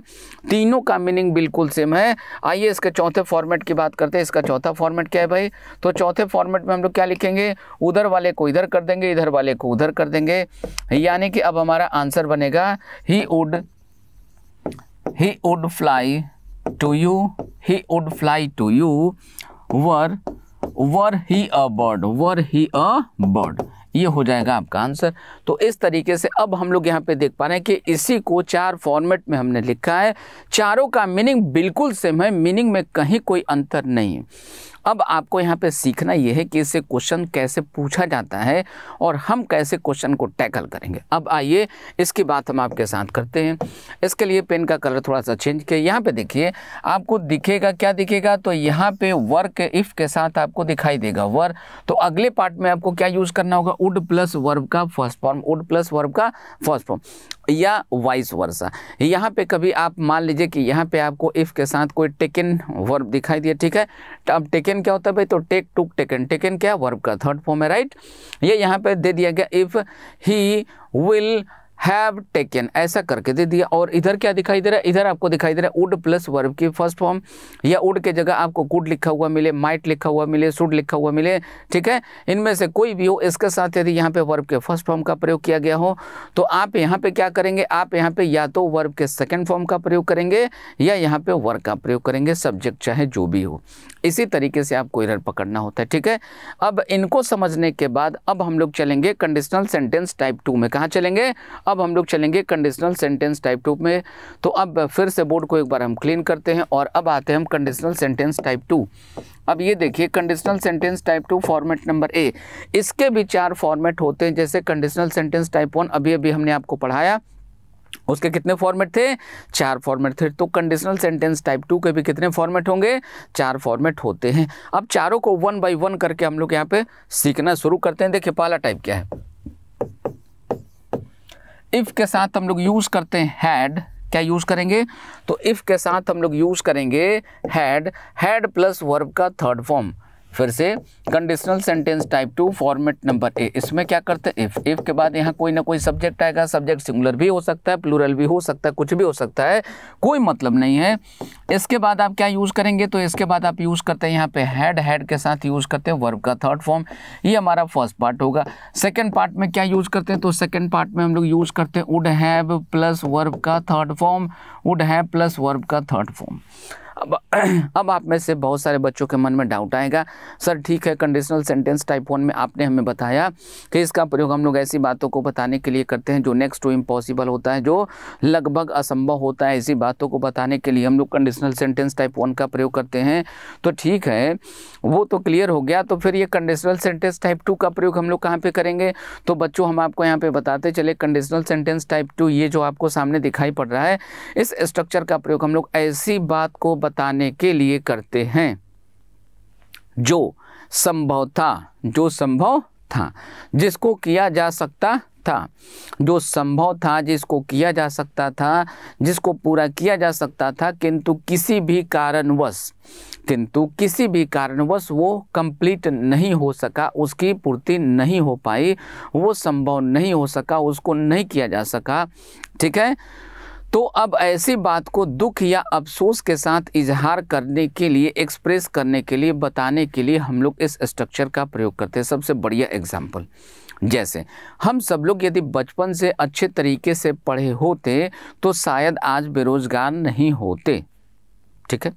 तीनों का मीनिंग बिल्कुल सेम है आइए इसके चौथे फॉर्मेट की बात करते हैं इसका चौथा फॉर्मेट क्या है भाई तो चौथे फॉर्मेट में हम लोग क्या लिखेंगे उधर वाले को इधर कर देंगे इधर वाले को उधर कर देंगे यानी कि अब हमारा आंसर बनेगा he would he would fly to you he would fly to you were were he a bird were he a bird ये हो जाएगा आपका आंसर तो इस तरीके से अब हम लोग यहाँ पे देख पा रहे हैं कि इसी को चार फॉर्मेट में हमने लिखा है चारों का मीनिंग बिल्कुल सेम है मीनिंग में कहीं कोई अंतर नहीं है अब आपको यहाँ पे सीखना ये है कि इससे क्वेश्चन कैसे पूछा जाता है और हम कैसे क्वेश्चन को टैकल करेंगे अब आइए इसकी बात हम आपके साथ करते हैं इसके लिए पेन का कलर थोड़ा सा चेंज किया यहाँ पे देखिए आपको दिखेगा क्या दिखेगा तो यहाँ पे वर्क इफ़ के साथ आपको दिखाई देगा वर्क तो अगले पार्ट में आपको क्या यूज़ करना होगा उड प्लस वर्ब का first form would plus verb का फर्स्ट फॉर्म या वाइस वर्सा यहाँ पे कभी आप मान लीजिए कि यहाँ पे आपको इफ़ के साथ कोई टेकन वर्ब दिखाई दिया ठीक है तो अब टेकन क्या होता है भाई तो टेक टुक टेकन टेकन क्या वर्ब का थर्ड फॉर्म है राइट ये यहाँ पे दे दिया गया if he will have taken ऐसा करके दे दिया और इधर क्या दिखाई दे रहा है इधर आपको दिखाई दे रहा है वुड प्लस वर्ब की फर्स्ट फॉर्म या वुड के जगह आपको कुड लिखा हुआ मिले माइट लिखा हुआ मिले सुड लिखा हुआ मिले ठीक है इनमें से कोई भी हो इसके साथ यदि यहाँ पे वर्ब के फर्स्ट फॉर्म का प्रयोग किया गया हो तो आप यहाँ पे क्या करेंगे आप यहाँ पे या तो वर्ब के सेकेंड फॉर्म का प्रयोग करेंगे या यहाँ पे वर्ग का प्रयोग करेंगे सब्जेक्ट चाहे जो भी हो इसी तरीके से आपको इधर पकड़ना होता है ठीक है अब इनको समझने के बाद अब हम लोग चलेंगे कंडीशनल सेंटेंस टाइप टू में कहाँ चलेंगे अब हम लोग चलेंगे कंडीशनल सेंटेंस टाइप टू में तो अब फिर से बोर्ड को एक बार हम क्लीन करते हैं और अब आते हैं हम कंडीशनल सेंटेंस टाइप टू अब ये देखिए conditional sentence type two format number A इसके भी चार फॉर्मेट होते हैं जैसे कंडीशनल सेंटेंस टाइप वन अभी अभी हमने आपको पढ़ाया उसके कितने फॉर्मेट थे चार फॉर्मेट थे तो कंडीशनल सेंटेंस टाइप टू के भी कितने फॉर्मेट होंगे चार फॉर्मेट होते हैं अब चारों को वन बाई वन करके हम लोग यहाँ पे सीखना शुरू करते हैं देखिए पहला टाइप क्या है इफ़ के साथ हम लोग यूज़ करते हैं हैड क्या यूज़ करेंगे तो इफ़ के साथ हम लोग यूज़ करेंगे हैड हैड प्लस वर्ब का थर्ड फॉर्म फिर से conditional sentence type two format number A इसमें क्या करते हैं इफ़ इफ़ के बाद यहाँ कोई ना कोई सब्जेक्ट आएगा सब्जेक्ट सिंगुलर भी हो सकता है प्लूरल भी हो सकता है कुछ भी हो सकता है कोई मतलब नहीं है इसके बाद आप क्या यूज़ करेंगे तो इसके बाद आप यूज़ करते हैं यहाँ पे हेड हेड के साथ यूज़ करते हैं वर्ब का थर्ड फॉर्म ये हमारा फर्स्ट पार्ट होगा सेकेंड पार्ट में क्या यूज़ करते हैं तो सेकेंड पार्ट में हम लोग यूज़ करते हैं वुड हैव प्लस वर्ब का third form would have plus verb का थर्ड फॉर्म अब अब आप में से बहुत सारे बच्चों के मन में डाउट आएगा सर ठीक है कंडीशनल सेंटेंस टाइप वन में आपने हमें बताया कि इसका प्रयोग हम लोग ऐसी बातों को बताने के लिए करते हैं जो नेक्स्ट टू इम्पॉसिबल होता है जो लगभग असंभव होता है ऐसी बातों को बताने के लिए हम लोग कंडीशनल सेंटेंस टाइप वन का प्रयोग करते हैं तो ठीक है वो तो क्लियर हो गया तो फिर ये कंडीशनल सेंटेंस टाइप टू का प्रयोग हम लोग कहाँ पर करेंगे तो बच्चों हम आपको यहाँ पर बताते चले कंडीशनल सेंटेंस टाइप टू ये जो आपको सामने दिखाई पड़ रहा है इस स्ट्रक्चर का प्रयोग हम लोग ऐसी बात को बताने के लिए करते हैं जो संभव था जो संभव था जिसको किया जा सकता था जो संभव था जिसको किया जा सकता था जिसको पूरा किया जा सकता था किंतु किसी भी कारणवश किंतु किसी भी कारणवश वो कंप्लीट नहीं हो सका उसकी पूर्ति नहीं हो पाई वो संभव नहीं हो सका उसको नहीं किया जा सका ठीक है तो अब ऐसी बात को दुख या अफसोस के साथ इजहार करने के लिए एक्सप्रेस करने के लिए बताने के लिए हम लोग इस स्ट्रक्चर का प्रयोग करते हैं सबसे बढ़िया एग्जाम्पल जैसे हम सब लोग यदि बचपन से अच्छे तरीके से पढ़े होते तो शायद आज बेरोज़गार नहीं होते ठीक है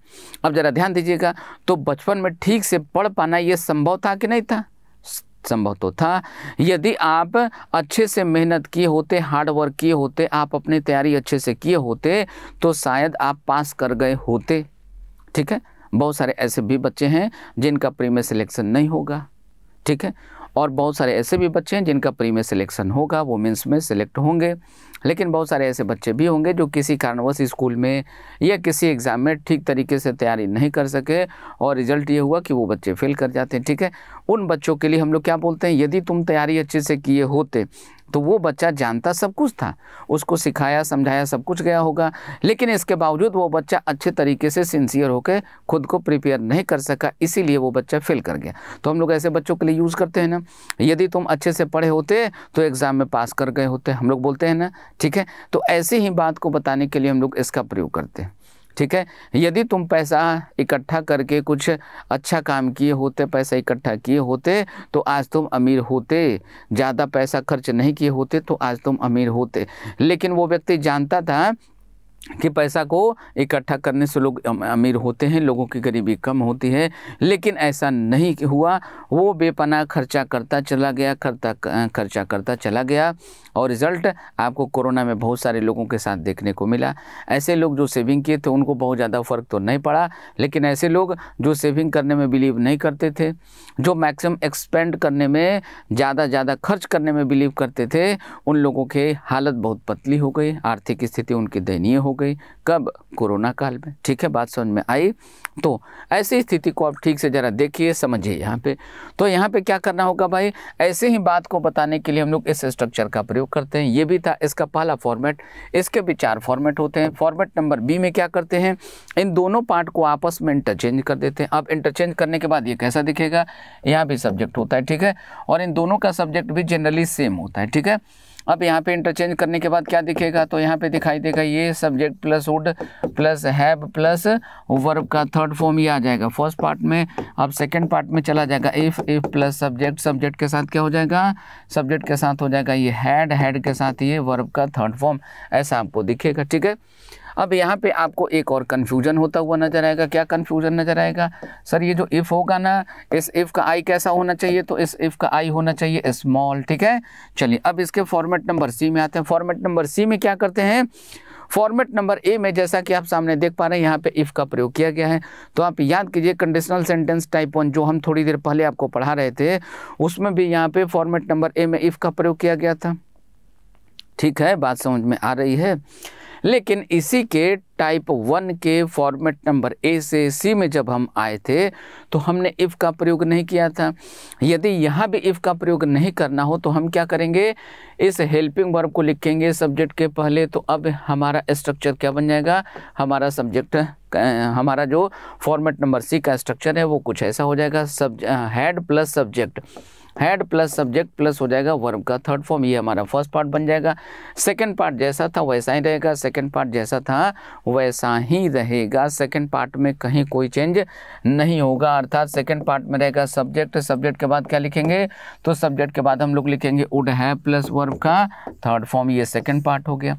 अब ज़रा ध्यान दीजिएगा तो बचपन में ठीक से पढ़ पाना ये संभव था कि नहीं था संभव तो था यदि आप अच्छे से मेहनत किए होते हार्ड वर्क किए होते आप अपनी तैयारी अच्छे से किए होते तो शायद आप पास कर गए होते ठीक है बहुत सारे ऐसे भी बच्चे हैं जिनका प्री में सिलेक्शन नहीं होगा ठीक है और बहुत सारे ऐसे भी बच्चे हैं जिनका प्री में सिलेक्शन होगा वो मेंस में सिलेक्ट होंगे लेकिन बहुत सारे ऐसे बच्चे भी होंगे जो किसी कारणवश स्कूल में या किसी एग्ज़ाम में ठीक तरीके से तैयारी नहीं कर सके और रिजल्ट ये हुआ कि वो बच्चे फेल कर जाते हैं ठीक है उन बच्चों के लिए हम लोग क्या बोलते हैं यदि तुम तैयारी अच्छे से किए होते तो वो बच्चा जानता सब कुछ था उसको सिखाया समझाया सब कुछ गया होगा लेकिन इसके बावजूद वो बच्चा अच्छे तरीके से सिंसियर होकर खुद को प्रिपेयर नहीं कर सका इसीलिए वो बच्चा फेल कर गया तो हम लोग ऐसे बच्चों के लिए यूज़ करते हैं ना यदि तुम अच्छे से पढ़े होते तो एग्ज़ाम में पास कर गए होते हम लोग बोलते हैं ना ठीक है तो ऐसे ही बात को बताने के लिए हम लोग इसका प्रयोग करते हैं ठीक है यदि तुम पैसा इकट्ठा करके कुछ अच्छा काम किए होते पैसा इकट्ठा किए होते तो आज तुम अमीर होते ज़्यादा पैसा खर्च नहीं किए होते तो आज तुम अमीर होते लेकिन वो व्यक्ति जानता था कि पैसा को इकट्ठा करने से लोग अमीर होते हैं लोगों की गरीबी कम होती है लेकिन ऐसा नहीं हुआ वो बेपना खर्चा करता चला गया खर्चा खर्चा करता चला गया और रिज़ल्ट आपको कोरोना में बहुत सारे लोगों के साथ देखने को मिला ऐसे लोग जो सेविंग किए थे उनको बहुत ज़्यादा फ़र्क तो नहीं पड़ा लेकिन ऐसे लोग जो सेविंग करने में बिलीव नहीं करते थे जो मैक्सिमम एक्सपेंड करने में ज़्यादा ज़्यादा खर्च करने में बिलीव करते थे उन लोगों के हालत बहुत पतली हो गई आर्थिक स्थिति उनकी दयनीय हो गई कब कोरोना काल में ठीक है बात समझ में आई तो ऐसी स्थिति को आप ठीक से ज़रा देखिए समझिए यहाँ पे तो यहाँ पे क्या करना होगा भाई ऐसे ही बात को बताने के लिए हम लोग इस स्ट्रक्चर का प्रयोग करते हैं ये भी था इसका पहला फॉर्मेट इसके भी चार फॉर्मेट होते हैं फॉर्मेट नंबर बी में क्या करते हैं इन दोनों पार्ट को आपस में इंटरचेंज कर देते हैं अब इंटरचेंज करने के बाद ये कैसा दिखेगा यहाँ भी सब्जेक्ट होता है ठीक है और इन दोनों का सब्जेक्ट भी जनरली सेम होता है ठीक है अब यहाँ पे इंटरचेंज करने के बाद क्या दिखेगा तो यहाँ पे दिखाई देगा ये subject plus would plus have plus verb का थर्ड फॉर्म ये आ जाएगा फर्स्ट पार्ट में अब सेकेंड पार्ट में चला जाएगा if if plus subject subject के साथ क्या हो जाएगा सब्जेक्ट के साथ हो जाएगा ये हैड हैड के साथ ये वर्ब का थर्ड फॉर्म ऐसा आपको दिखेगा ठीक है अब यहाँ पे आपको एक और कन्फ्यूजन होता हुआ नज़र आएगा क्या कन्फ्यूजन नज़र आएगा सर ये जो इफ़ होगा ना इस इफ़ का आई कैसा होना चाहिए तो इस इफ़ का आई होना चाहिए स्मॉल ठीक है चलिए अब इसके फॉर्मेट नंबर सी में आते हैं फॉर्मेट नंबर सी में क्या करते हैं फॉर्मेट नंबर ए में जैसा कि आप सामने देख पा रहे हैं यहाँ पे इफ़ का प्रयोग किया गया है तो आप याद कीजिए कंडीशनल सेंटेंस टाइप वन जो हम थोड़ी देर पहले आपको पढ़ा रहे थे उसमें भी यहाँ पे फॉर्मेट नंबर ए में इफ़ का प्रयोग किया गया था ठीक है बात समझ में आ रही है लेकिन इसी के टाइप वन के फॉर्मेट नंबर ए से सी में जब हम आए थे तो हमने इफ़ का प्रयोग नहीं किया था यदि यहाँ भी इफ़ का प्रयोग नहीं करना हो तो हम क्या करेंगे इस हेल्पिंग वर्ब को लिखेंगे सब्जेक्ट के पहले तो अब हमारा स्ट्रक्चर क्या बन जाएगा हमारा सब्जेक्ट हमारा जो फॉर्मेट नंबर सी का स्ट्रक्चर है वो कुछ ऐसा हो जाएगा सब had plus subject had plus subject plus हो जाएगा वर्ब का थर्ड फॉर्म ये हमारा फर्स्ट पार्ट बन जाएगा सेकंड पार्ट जैसा था वैसा ही रहेगा सेकंड पार्ट जैसा था वैसा ही रहेगा सेकंड पार्ट में कहीं कोई चेंज नहीं होगा अर्थात सेकंड पार्ट में रहेगा सब्जेक्ट सब्जेक्ट के बाद क्या लिखेंगे तो सब्जेक्ट के बाद हम लोग लिखेंगे वुड है प्लस वर्ब का थर्ड फॉर्म ये सेकेंड पार्ट हो गया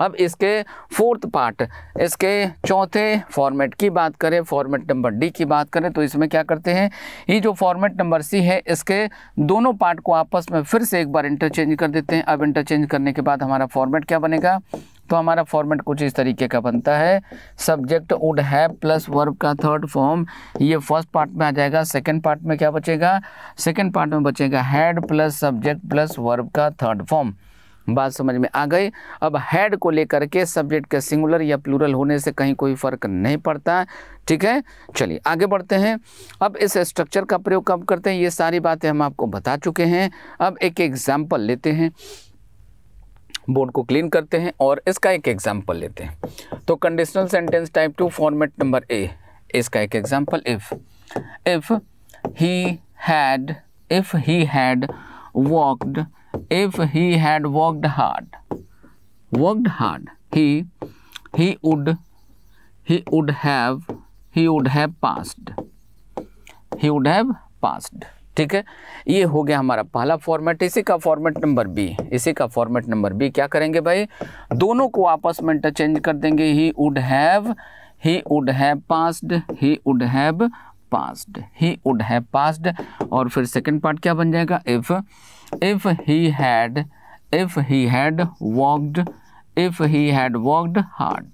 अब इसके फोर्थ पार्ट इसके चौथे फॉर्मेट की बात करें फॉर्मेट नंबर डी की बात करें तो इसमें क्या करते हैं ये जो फॉर्मेट नंबर सी है इसके दोनों पार्ट को आपस में फिर से एक बार इंटरचेंज कर देते हैं अब इंटरचेंज करने के बाद हमारा फॉर्मेट क्या बनेगा तो हमारा फॉर्मेट कुछ इस तरीके का बनता है subject would have plus verb का थर्ड फॉर्म ये फर्स्ट पार्ट में आ जाएगा सेकंड पार्ट में क्या बचेगा सेकंड पार्ट में बचेगा had plus subject plus verb का थर्ड फॉर्म बात समझ में आ गई अब हेड को लेकर के सब्जेक्ट के सिंगुलर या प्लूरल होने से कहीं कोई फ़र्क नहीं पड़ता ठीक है चलिए आगे बढ़ते हैं अब इस स्ट्रक्चर का प्रयोग कब करते हैं ये सारी बातें हम आपको बता चुके हैं अब एक एग्ज़ाम्पल लेते हैं बोर्ड को क्लीन करते हैं और इसका एक एग्ज़ाम्पल लेते हैं तो conditional sentence type two format number A इसका एक example if if he had if he had walked if he had worked hard worked hard he he would he would have he would have passed he would have passed ठीक है ये हो गया हमारा पहला format इसी का format number B इसी का फॉर्मेट नंबर बी क्या करेंगे भाई दोनों को आपस में इंटरचेंज कर देंगे he would have he would have passed he would have passed he would have passed और फिर सेकंड पार्ट क्या बन जाएगा if if he had if he had walked if he had worked hard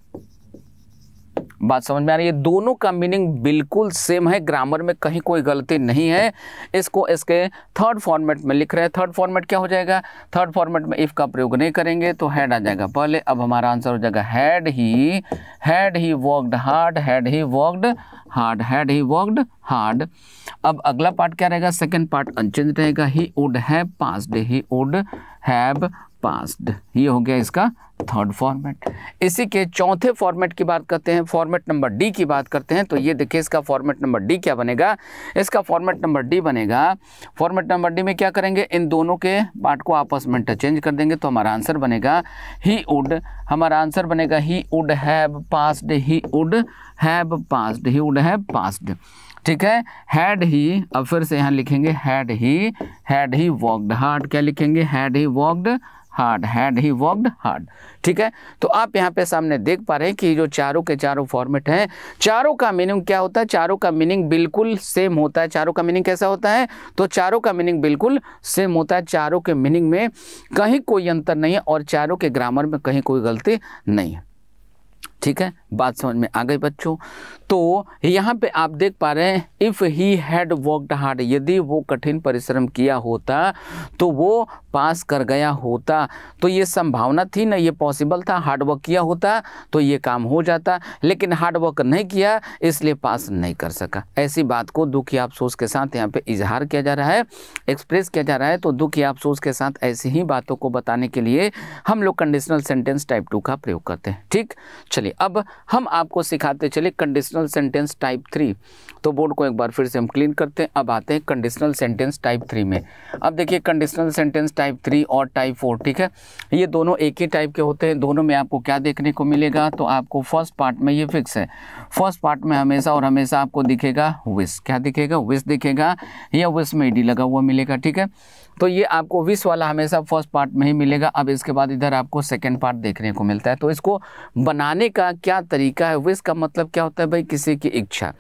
बात समझ में आ रही है दोनों का मीनिंग बिल्कुल सेम है ग्रामर में कहीं कोई गलती नहीं है इसको इसके थर्ड फॉर्मेट में लिख रहे हैं थर्ड फॉर्मेट क्या हो जाएगा थर्ड फॉर्मेट में इफ़ का प्रयोग नहीं करेंगे तो हैड आ जाएगा पहले अब हमारा आंसर हो जाएगा had he had he worked hard had he worked hard had he worked hard अब अगला पार्ट क्या रहेगा सेकेंड पार्ट अनचेंज रहेगा he would have passed he would have passed ये हो गया इसका थर्ड फॉर्मेट इसी के चौथे फॉर्मेट की बात करते हैं फॉर्मेट नंबर डी की बात करते हैं तो ये देखिए इसका फॉर्मेट नंबर डी क्या बनेगा इसका फॉर्मेट नंबर डी बनेगा फॉर्मेट नंबर डी में क्या करेंगे इन दोनों के पार्ट को आपस में इंटरचेंज कर देंगे तो हमारा आंसर बनेगा ही उड हमारा आंसर बनेगा ही उड हैव पास्ड ही उड हैव पास्ड ही उड हैव पास्ड ठीक है हैड ही अब फिर से यहाँ लिखेंगे had he had he walked hard क्या लिखेंगे had he walked hard had he worked hard ठीक है तो आप यहाँ पे सामने देख पा रहे हैं कि जो चारों के चारों फॉर्मेट हैं चारों का मीनिंग क्या होता है चारों का मीनिंग बिल्कुल सेम होता है चारों का मीनिंग कैसा होता है तो चारों का मीनिंग बिल्कुल सेम होता है चारों के मीनिंग में कहीं कोई अंतर नहीं है और चारों के ग्रामर में कहीं कोई गलती नहीं है ठीक है बात समझ में आ गई बच्चों तो यहाँ पे आप देख पा रहे हैं if he had worked hard यदि वो कठिन परिश्रम किया होता तो वो पास कर गया होता तो ये संभावना थी ना ये पॉसिबल था हार्डवर्क किया होता तो ये काम हो जाता लेकिन हार्डवर्क नहीं किया इसलिए पास नहीं कर सका ऐसी बात को दुख या अफसोस के साथ यहाँ पे इजहार किया जा रहा है एक्सप्रेस किया जा रहा है तो दुख या अफसोस के साथ ऐसी ही बातों को बताने के लिए हम लोग कंडीशनल सेंटेंस टाइप टू का प्रयोग करते हैं ठीक चलिए चलिए अब हम आपको सिखाते चले कंडीशनल सेंटेंस टाइप थ्री तो बोर्ड को एक बार फिर से हम क्लीन करते हैं अब आते हैं कंडीशनल सेंटेंस टाइप थ्री में अब देखिए कंडीशनल सेंटेंस टाइप थ्री और टाइप फोर ठीक है ये दोनों एक ही टाइप के होते हैं दोनों में आपको क्या देखने को मिलेगा तो आपको फर्स्ट पार्ट में ये फिक्स है फर्स्ट पार्ट में हमेशा और हमेशा आपको दिखेगा विस क्या दिखेगा विस दिखेगा या विस में ईडी लगा हुआ मिलेगा ठीक है तो ये आपको विश वाला हमेशा फर्स्ट पार्ट में ही मिलेगा अब इसके बाद इधर आपको सेकेंड पार्ट देखने को मिलता है तो इसको बनाने का क्या तरीका है विश का मतलब क्या होता है भाई किसी की इच्छा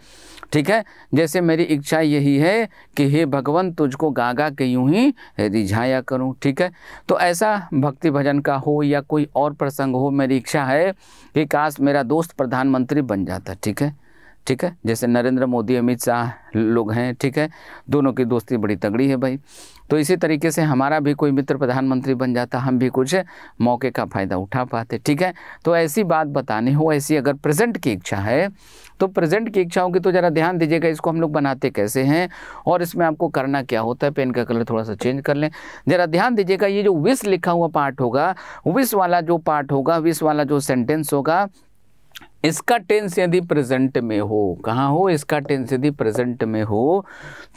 ठीक है जैसे मेरी इच्छा यही है कि हे भगवान तुझको गागा के यूं ही रिझाया करूं ठीक है तो ऐसा भक्ति भजन का हो या कोई और प्रसंग हो मेरी इच्छा है कि काश मेरा दोस्त प्रधानमंत्री बन जाता ठीक है ठीक है जैसे नरेंद्र मोदी अमित शाह लोग हैं ठीक है दोनों की दोस्ती बड़ी तगड़ी है भाई तो इसी तरीके से हमारा भी कोई मित्र प्रधानमंत्री बन जाता हम भी कुछ मौके का फ़ायदा उठा पाते ठीक है तो ऐसी बात बतानी हो ऐसी अगर प्रेजेंट की इच्छा है तो प्रेजेंट की इच्छाओं की तो ज़रा ध्यान दीजिएगा इसको हम लोग बनाते कैसे हैं और इसमें आपको करना क्या होता है पेन का कलर थोड़ा सा चेंज कर लें ज़रा ध्यान दीजिएगा ये जो विश लिखा हुआ पार्ट होगा विश वाला जो पार्ट होगा विश वाला जो सेंटेंस होगा इसका टेंस यदि प्रेजेंट में हो कहाँ हो इसका टेंस यदि प्रेजेंट में हो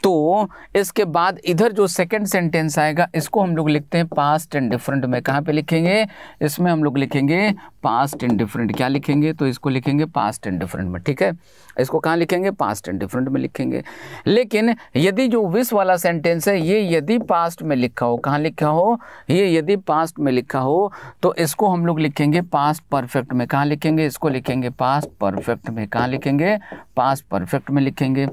तो इसके बाद इधर जो सेकंड सेंटेंस आएगा इसको हम लोग लिखते हैं पास्ट एंड डिफरेंट में कहाँ पे लिखेंगे इसमें हम लोग लिखेंगे पास्ट एंड डिफरेंट क्या लिखेंगे तो इसको लिखेंगे पास्ट एंड डिफरेंट में ठीक है इसको कहाँ लिखेंगे पास्ट एंड डिफरेंट में लिखेंगे लेकिन यदि जो विश वाला सेंटेंस है ये यदि पास्ट में लिखा हो कहाँ लिखा हो ये यदि पास्ट में लिखा हो तो इसको हम लोग लिखेंगे पास्ट परफेक्ट में कहाँ लिखेंगे इसको लिखेंगे पास परफेक्ट में कहाँ लिखेंगे पास परफेक्ट में लिखेंगे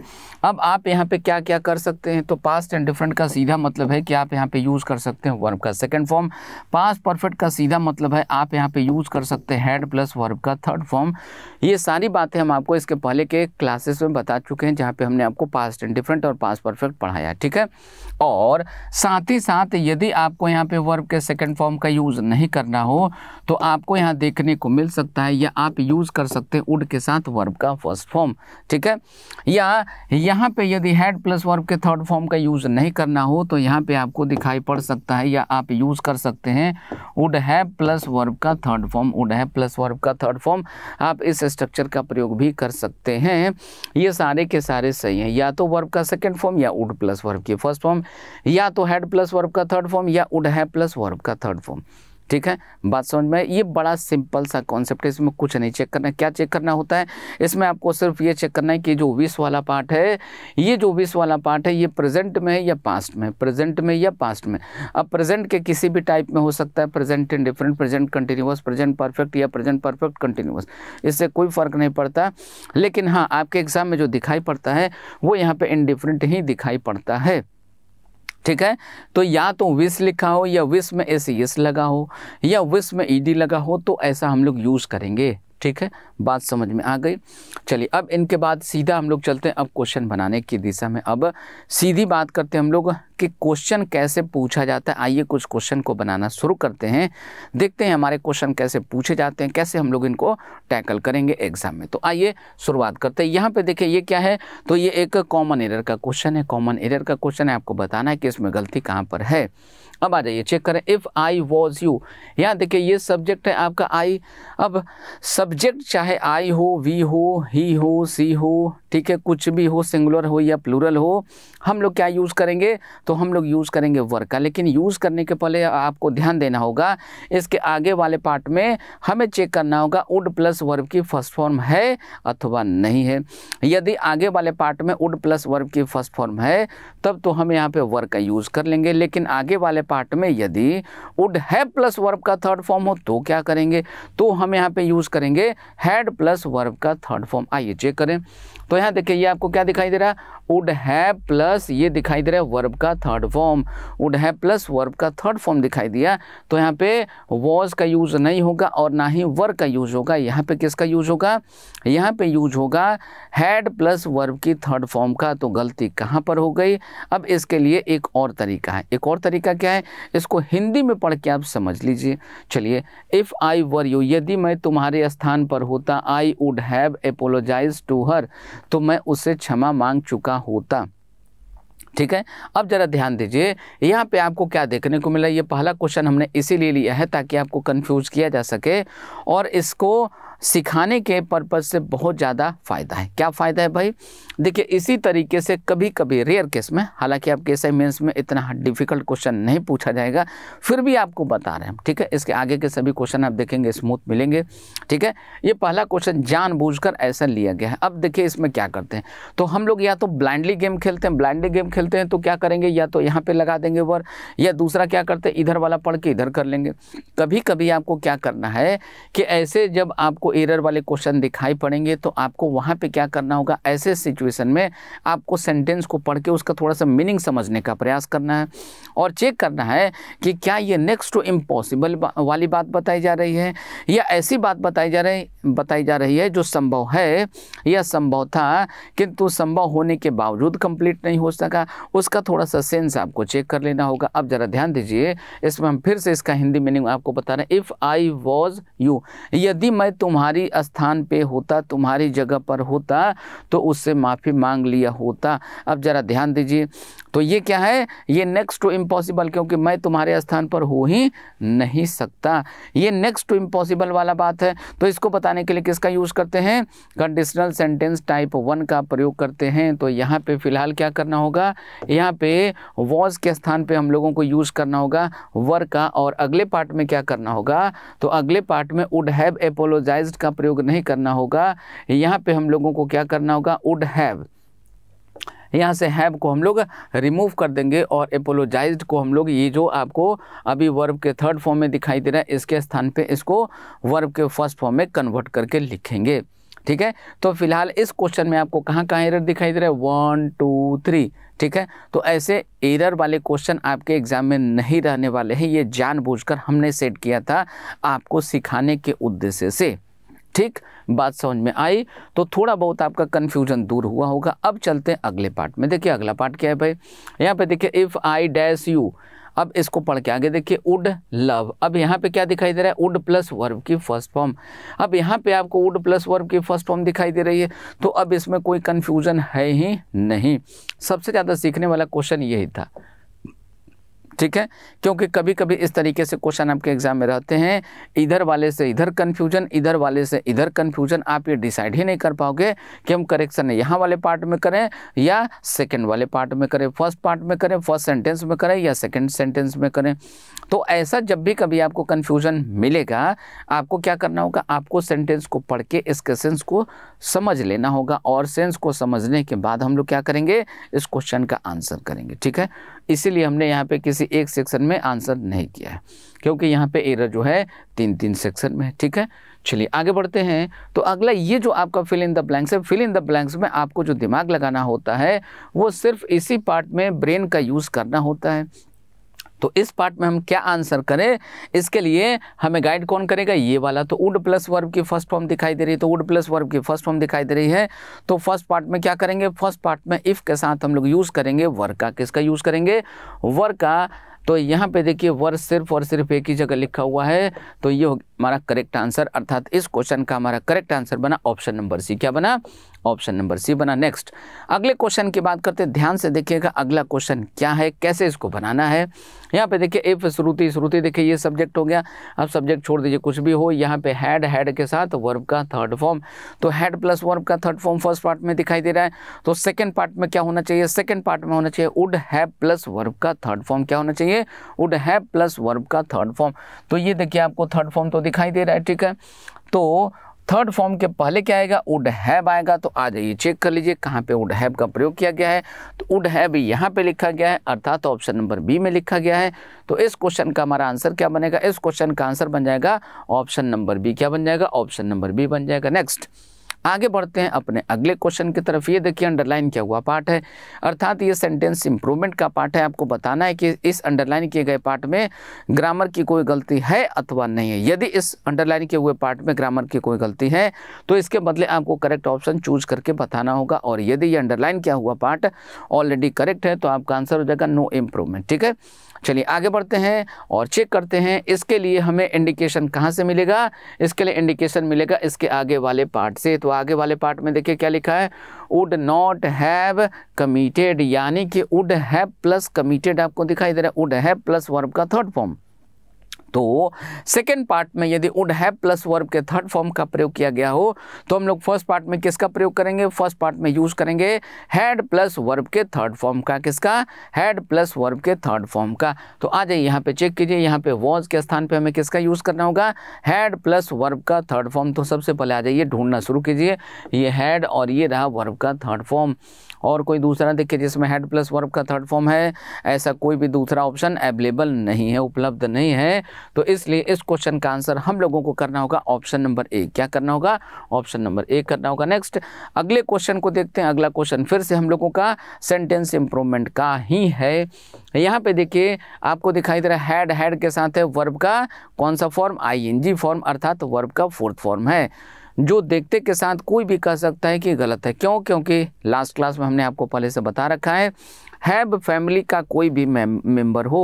अब आप यहाँ पे क्या क्या कर सकते हैं तो पास्ट एंड डिफरेंट का सीधा मतलब है कि आप यहाँ पे यूज़ कर सकते हैं वर्ब का सेकंड फॉर्म पास परफेक्ट का सीधा मतलब है आप यहाँ पे यूज़ कर सकते हैं हेड प्लस वर्ब का थर्ड फॉर्म ये सारी बातें हम आपको इसके पहले के क्लासेस में बता चुके हैं जहाँ पर हमने आपको पास्ट एंड डिफरेंट और पास परफेक्ट पढ़ाया ठीक है और साथ ही साथ यदि आपको यहाँ पर वर्ब के सेकेंड फॉर्म का यूज़ नहीं करना हो तो आपको यहाँ देखने को मिल सकता है या आप यूज़ कर सकते हैं उड के साथ वर्ब का फर्स्ट फॉर्म ठीक है या यहाँ पे यदि हैड प्लस वर्ब के थर्ड फॉर्म का यूज़ नहीं करना हो तो यहाँ पे आपको दिखाई पड़ सकता है या आप यूज़ कर सकते हैं उड हैव प्लस वर्ब का third form would have plus verb का थर्ड फॉर्म आप इस स्ट्रक्चर का प्रयोग भी कर सकते हैं ये सारे के सारे सही हैं या तो वर्ब का सेकेंड फॉर्म या उड प्लस वर्ब की फर्स्ट फॉर्म या तो हैड प्लस वर्ब का थर्ड फॉर्म या उड हैव प्लस वर्ब का थर्ड फॉर्म ठीक है बात समझ में ये बड़ा सिंपल सा कॉन्सेप्ट है इसमें कुछ नहीं चेक करना क्या चेक करना होता है इसमें आपको सिर्फ ये चेक करना है कि जो विश वाला पार्ट है ये जो विश वाला पार्ट है ये प्रेजेंट में है या पास्ट में प्रेजेंट में या पास्ट में अब प्रेजेंट के किसी भी टाइप में हो सकता है present in different present continuous present perfect या प्रेजेंट परफेक्ट कंटिन्यूस इससे कोई फ़र्क नहीं पड़ता लेकिन हाँ आपके एग्ज़ाम में जो दिखाई पड़ता है वो यहाँ पर इनडिफरेंट ही दिखाई पड़ता है ठीक है तो या तो विस लिखा हो या विश में एस लगा हो या विस में ईडी लगा हो तो ऐसा हम लोग यूज़ करेंगे ठीक है बात समझ में आ गई चलिए अब इनके बाद सीधा हम लोग चलते हैं अब क्वेश्चन बनाने की दिशा में अब सीधी बात करते हैं हम लोग कि क्वेश्चन कैसे पूछा जाता है आइए कुछ क्वेश्चन को बनाना शुरू करते हैं देखते हैं हमारे क्वेश्चन कैसे पूछे जाते हैं कैसे हम लोग इनको टैकल करेंगे एग्जाम में तो आइए शुरुआत करते हैं यहाँ पर देखिए ये क्या है तो ये एक कॉमन एरर का क्वेश्चन है कॉमन एरर का क्वेश्चन है आपको बताना है कि इसमें गलती कहाँ पर है अब आ जाइए चेक करें इफ़ आई वॉज यू यहाँ देखिए ये सब्जेक्ट है आपका आई अब सब्जेक्ट चाहे आई हो वी हो ही हो सी हो ठीक है कुछ भी हो सिंगुलर हो या प्लूरल हो हम लोग क्या यूज़ करेंगे तो हम लोग यूज़ करेंगे वर्ग का लेकिन यूज़ करने के पहले आपको ध्यान देना होगा इसके आगे वाले पार्ट में हमें चेक करना होगा उड प्लस वर्ब की फर्स्ट फॉर्म है अथवा नहीं है यदि आगे वाले पार्ट में उड प्लस वर्ब की फर्स्ट फॉर्म है तब तो हम यहाँ पे वर्ग का यूज़ कर लेंगे लेकिन आगे वाले पार्ट में यदि वुड हैव प्लस वर्ब का थर्ड फॉर्म हो तो क्या करेंगे तो हम यहाँ पे यूज़ करेंगे हैड प्लस वर्ब का थर्ड फॉर्म आइए चेक करें तो यहाँ देखिए ये आपको क्या दिखाई दे रहा है वुड है प्लस ये दिखाई दे रहा है वर्ब का third form would have plus verb का थर्ड फॉर्म दिखाई दिया तो यहाँ पे वॉज का यूज़ नहीं होगा और ना ही वर्ग का यूज होगा यहाँ पे किसका यूज होगा यहाँ पे यूज होगा हैड प्लस वर्ब की थर्ड फॉर्म का तो गलती कहाँ पर हो गई अब इसके लिए एक और तरीका है एक और तरीका क्या है इसको हिंदी में पढ़ के आप समझ लीजिए चलिए इफ़ आई वर यू यदि मैं तुम्हारे स्थान पर होता I would have apologised to her तो मैं उससे क्षमा मांग चुका होता ठीक है अब ज़रा ध्यान दीजिए यहाँ पे आपको क्या देखने को मिला ये पहला क्वेश्चन हमने इसीलिए लिया है ताकि आपको कंफ्यूज किया जा सके और इसको सिखाने के पर्पज़ से बहुत ज़्यादा फ़ायदा है क्या फ़ायदा है भाई देखिए इसी तरीके से कभी कभी रेयर केस में हालांकि आपके एस मीन्स में इतना डिफ़िकल्ट क्वेश्चन नहीं पूछा जाएगा फिर भी आपको बता रहे हैं ठीक है इसके आगे के सभी क्वेश्चन आप देखेंगे स्मूथ मिलेंगे ठीक है ये पहला क्वेश्चन कर ऐसा लिया गया है अब देखिए इसमें क्या करते हैं तो हम लोग या तो ब्लाइंडली गेम खेलते हैं ब्लाइंडली गेम खेलते हैं तो क्या करेंगे या तो यहाँ पर लगा देंगे वर या दूसरा क्या करते हैं इधर वाला पढ़ के इधर कर लेंगे कभी कभी आपको क्या करना है कि ऐसे जब आपको एरर वाले क्वेश्चन दिखाई पड़ेंगे तो आपको वहाँ पे क्या करना होगा ऐसे सिचुएशन में आपको सेंटेंस को पढ़ के उसका थोड़ा सा मीनिंग समझने का प्रयास करना है और चेक करना है कि क्या ये नेक्स्ट टू इम्पॉसिबल वाली बात बताई जा रही है या ऐसी बात बताई जा रही बताई जा रही है जो संभव है या संभव था किंतु संभव होने के बावजूद कंप्लीट नहीं हो सका उसका थोड़ा सा सेंस आपको चेक कर लेना होगा अब ज़रा ध्यान दीजिए इसमें हम फिर से इसका हिंदी मीनिंग आपको बता रहे हैं इफ़ आई वॉज यू यदि मैं तुम्हारा तुम्हारी स्थान पे होता तुम्हारी जगह पर होता तो उससे माफ़ी मांग लिया होता अब ज़रा ध्यान दीजिए तो ये क्या है ये नेक्स्ट टू इम्पॉसिबल क्योंकि मैं तुम्हारे स्थान पर हो ही नहीं सकता ये नेक्स्ट टू इम्पॉसिबल वाला बात है तो इसको बताने के लिए किसका यूज़ करते हैं कंडीशनल सेंटेंस टाइप वन का प्रयोग करते हैं तो यहाँ पे फ़िलहाल क्या करना होगा यहाँ पे वॉज के स्थान पे हम लोगों को यूज़ करना होगा वर का और अगले पार्ट में क्या करना होगा तो अगले पार्ट में वुड हैव एपोलोजाइज का प्रयोग नहीं करना होगा यहाँ पे हम लोगों को क्या करना होगा वुड हैव यहाँ से हैव को हम लोग रिमूव कर देंगे और एपोलोजाइज्ड को हम लोग ये जो आपको अभी वर्ब के थर्ड फॉर्म में दिखाई दे रहा है इसके स्थान पर इसको वर्ब के फर्स्ट फॉर्म में कन्वर्ट करके लिखेंगे ठीक है तो फिलहाल इस क्वेश्चन में आपको कहाँ कहाँ एरर दिखाई दे रहा है वन टू थ्री ठीक है तो ऐसे एरर वाले क्वेश्चन आपके एग्जाम में नहीं रहने वाले हैं ये जानबूझकर हमने सेट किया था आपको सिखाने के उद्देश्य से ठीक बात समझ में आई तो थोड़ा बहुत आपका कन्फ्यूजन दूर हुआ होगा अब चलते हैं अगले पार्ट में देखिए अगला पार्ट क्या है भाई यहाँ पे देखिए इफ़ आई डैश यू अब इसको पढ़ के आगे देखिए वुड लव अब यहाँ पे क्या दिखाई दे रहा है वुड प्लस वर्ब की फर्स्ट फॉर्म अब यहाँ पे आपको वुड प्लस वर्ब की फर्स्ट फॉर्म दिखाई दे रही है तो अब इसमें कोई कन्फ्यूजन है ही नहीं सबसे ज़्यादा सीखने वाला क्वेश्चन यही था ठीक है क्योंकि कभी कभी इस तरीके से क्वेश्चन आपके एग्ज़ाम में रहते हैं इधर वाले से इधर कन्फ्यूजन इधर वाले से इधर कन्फ्यूजन आप ये डिसाइड ही नहीं कर पाओगे कि हम करेक्शन यहाँ वाले पार्ट में करें या सेकेंड वाले पार्ट में करें फर्स्ट पार्ट में करें फर्स्ट सेंटेंस में करें या सेकेंड सेंटेंस में करें तो ऐसा जब भी कभी आपको कन्फ्यूजन मिलेगा आपको क्या करना होगा आपको सेंटेंस को पढ़ के इसके सेंस को समझ लेना होगा और सेंस को समझने के बाद हम लोग क्या करेंगे इस क्वेश्चन का आंसर करेंगे ठीक है इसीलिए हमने यहाँ पे किसी एक सेक्शन में आंसर नहीं किया है क्योंकि यहाँ पे एरर जो है तीन तीन सेक्शन में ठीक है चलिए आगे बढ़ते हैं तो अगला ये जो आपका फिल इन द ब्लैंक्स है फिल इन द ब्लैंक्स में आपको जो दिमाग लगाना होता है वो सिर्फ इसी पार्ट में ब्रेन का यूज़ करना होता है तो इस पार्ट में हम क्या आंसर करें इसके लिए हमें गाइड कौन करेगा ये वाला तो उड प्लस वर्ब की फर्स्ट फॉर्म दिखाई दे रही है तो उड प्लस वर्ब की फर्स्ट फॉर्म दिखाई दे रही है तो फर्स्ट पार्ट में क्या करेंगे फर्स्ट पार्ट में इफ़ के साथ हम लोग यूज़ करेंगे वर का किसका यूज़ करेंगे वर का तो यहाँ पे देखिए वर सिर्फ और सिर्फ एक ही जगह लिखा हुआ है तो ये हमारा करेक्ट आंसर अर्थात इस क्वेश्चन का हमारा करेक्ट आंसर बना ऑप्शन नंबर सी क्या बना ऑप्शन नंबर सी बना नेक्स्ट अगले क्वेश्चन की बात करते हैं ध्यान से देखिएगा अगला क्वेश्चन क्या है कैसे इसको बनाना है यहाँ पे देखिए इफ श्रुति श्रुति देखिए ये सब्जेक्ट हो गया अब सब्जेक्ट छोड़ दीजिए कुछ भी हो यहाँ पे हैड हैड के साथ वर्ब का थर्ड फॉर्म तो हैड प्लस वर्ब का थर्ड फॉर्म फर्स्ट पार्ट में दिखाई दे रहा है तो सेकेंड पार्ट में क्या होना चाहिए सेकेंड पार्ट में होना चाहिए वुड है प्लस वर्ब का थर्ड फॉर्म क्या होना चाहिए वुड है प्लस वर्ब का थर्ड फॉर्म तो ये देखिए आपको थर्ड फॉर्म तो दिखाई दे रहा है ठीक है तो थर्ड फॉर्म के पहले क्या आएगा वुड हैब आएगा तो आ जाइए चेक कर लीजिए कहाँ पे वुड हैब का प्रयोग किया गया है तो वुड हैब यहाँ पे लिखा गया है अर्थात तो ऑप्शन नंबर बी में लिखा गया है तो इस क्वेश्चन का हमारा आंसर क्या बनेगा इस क्वेश्चन का आंसर बन जाएगा ऑप्शन नंबर बी क्या बन जाएगा ऑप्शन नंबर बी बन जाएगा नेक्स्ट आगे बढ़ते हैं अपने अगले क्वेश्चन की तरफ ये देखिए अंडरलाइन किया हुआ पार्ट है अर्थात ये सेंटेंस इंप्रूवमेंट का पार्ट है आपको बताना है कि इस अंडरलाइन किए गए पार्ट में ग्रामर की कोई गलती है अथवा नहीं है यदि इस अंडरलाइन किए हुए पार्ट में ग्रामर की कोई गलती है तो इसके बदले आपको करेक्ट ऑप्शन चूज करके बताना होगा और यदि ये अंडरलाइन किया हुआ पार्ट ऑलरेडी करेक्ट है तो आपका आंसर हो जाएगा नो इम्प्रूवमेंट ठीक है चलिए आगे बढ़ते हैं और चेक करते हैं इसके लिए हमें इंडिकेशन कहाँ से मिलेगा इसके लिए इंडिकेशन मिलेगा इसके आगे वाले पार्ट से तो आगे वाले पार्ट में देखिए क्या लिखा है वुड नॉट हैव कमिटेड यानी कि वुड हैव प्लस कमिटेड आपको दिखाई दे रहा है वुड हैव प्लस वर्ब का थर्ड फॉर्म तो सेकेंड पार्ट में यदि वुड हैव प्लस वर्ब के थर्ड फॉर्म का प्रयोग किया गया हो तो हम लोग फर्स्ट पार्ट में किसका प्रयोग करेंगे फर्स्ट पार्ट में यूज़ करेंगे हैड प्लस वर्ब के थर्ड फॉर्म का किसका हैड प्लस वर्ब के थर्ड फॉर्म का तो आ जाइए यहाँ पे चेक कीजिए यहाँ पे वॉज के स्थान पे हमें किसका यूज़ करना होगा हैड प्लस वर्ब का थर्ड फॉर्म तो सबसे पहले आ जाइए ढूंढना शुरू कीजिए ये हैड और ये रहा वर्ब का थर्ड फॉर्म और कोई दूसरा देखिए जिसमें हेड प्लस वर्ब का थर्ड फॉर्म है ऐसा कोई भी दूसरा ऑप्शन अवेलेबल नहीं है उपलब्ध नहीं है तो इसलिए इस क्वेश्चन का आंसर हम लोगों को करना होगा ऑप्शन नंबर ए क्या करना होगा ऑप्शन नंबर ए करना होगा नेक्स्ट अगले क्वेश्चन को देखते हैं अगला क्वेश्चन फिर से हम लोगों का सेंटेंस इंप्रूवमेंट का ही है यहाँ पे देखिए आपको दिखाई दे रहा है हैड हेड के साथ है वर्ब का कौन सा फॉर्म आई फॉर्म अर्थात वर्ब का फोर्थ फॉर्म है जो देखते के साथ कोई भी कह सकता है कि गलत है क्यों क्योंकि लास्ट क्लास में हमने आपको पहले से बता रखा है हैव फैमिली का कोई भी मेंबर हो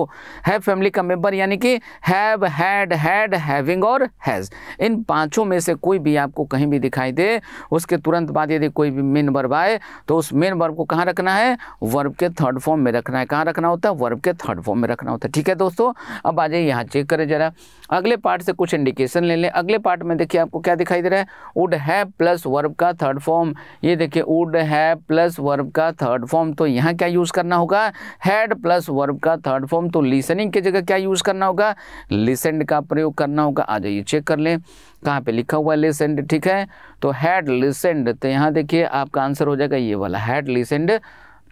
हैव फैमिली का मेंबर यानी कि हैव हैड हैड हैविंग और हैज़ इन पांचों में से कोई भी आपको कहीं भी दिखाई दे उसके तुरंत बाद यदि कोई भी मेन वर्ब आए तो उस मेन वर्ब को कहाँ रखना है वर्ब के थर्ड फॉर्म में रखना है कहाँ रखना होता है वर्ब के थर्ड फॉर्म में रखना होता है ठीक है दोस्तों अब आ जाइए यहाँ चेक करें ज़रा अगले पार्ट से कुछ इंडिकेशन ले लें अगले पार्ट में देखिए आपको क्या दिखाई दे रहा है वुड हैव प्लस वर्ब का थर्ड फॉर्म ये देखिए वुड हैव प्लस वर्ब का थर्ड फॉर्म तो यहाँ क्या यूज़ करना करना होगा हैड प्लस वर्ब का थर्ड फॉर्म तो लिसनिंग की जगह क्या यूज़ करना होगा लिसेंड का प्रयोग करना होगा आ जाइए चेक कर लें कहाँ पे लिखा हुआ है लिसेंड ठीक है तो हैड लिसेंड तो यहाँ देखिए आपका आंसर हो जाएगा ये वाला हैड लिसेंड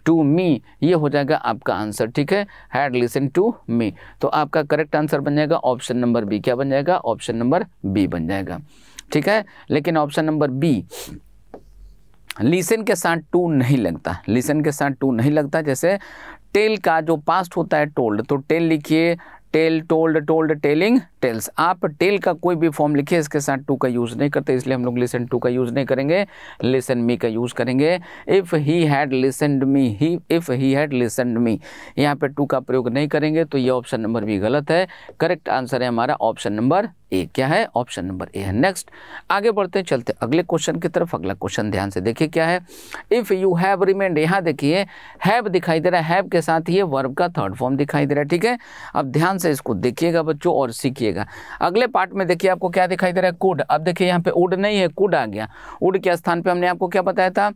टू मी ये हो जाएगा आपका आंसर ठीक है हैड लिसन टू मी तो आपका करेक्ट आंसर बन जाएगा ऑप्शन नंबर बी क्या बन जाएगा ऑप्शन नंबर बी बन जाएगा ठीक है लेकिन ऑप्शन नंबर बी लीसन के साथ टू नहीं लगता लीसन के साथ टू नहीं लगता जैसे टेल का जो पास्ट होता है टोल्ड तो टेल लिखिए tell told told telling tells आप टेल का कोई भी फॉर्म लिखिए इसके साथ टू का यूज़ नहीं करते इसलिए हम लोग लिसन टू का यूज़ नहीं करेंगे लिसन मी का यूज़ करेंगे if he had listened me he if he had listened me यहाँ पे टू का प्रयोग नहीं करेंगे तो ये ऑप्शन नंबर भी गलत है करेक्ट आंसर है हमारा ऑप्शन नंबर ए क्या है ऑप्शन नंबर ए है नेक्स्ट आगे बढ़ते हैं चलते अगले क्वेश्चन की तरफ अगला क्वेश्चन ध्यान से देखिए क्या है इफ़ यू हैव रिमेंड यहाँ देखिए हैव दिखाई दे रहा है हैव के साथ ये वर्ब का थर्ड फॉर्म दिखाई दे रहा है ठीक है अब ध्यान से इसको देखिएगा बच्चों और सीखिएगा अगले पार्ट में देखिए आपको क्या दिखाई दे रहा है कुड अब देखिए यहाँ पे उड नहीं है कुड आ गया उड के स्थान पर हमने आपको क्या बताया था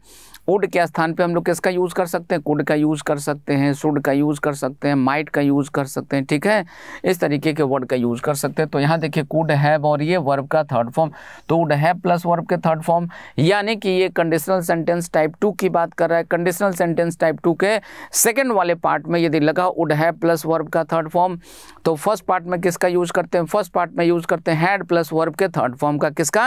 उड के स्थान पर हम लोग किसका यूज़ कर सकते हैं कुड का यूज़ कर सकते हैं सुड का यूज़ कर सकते हैं माइट का यूज़ कर सकते हैं ठीक है इस तरीके के वर्ड का यूज़ कर सकते हैं तो यहाँ देखिए वुड हैव और ये वर्ब का थर्ड फॉर्म तो वुड हैव प्लस वर्ब के थर्ड फॉर्म यानी कि ये कंडीशनल सेंटेंस टाइप टू की बात कर रहा है कंडीशनल सेंटेंस टाइप टू के सेकेंड वाले पार्ट में यदि लगा वुड हैव प्लस वर्ब का थर्ड फॉर्म तो फर्स्ट पार्ट में किसका यूज करते हैं फर्स्ट पार्ट में यूज करते हैं हैड प्लस वर्ब के थर्ड फॉर्म का किसका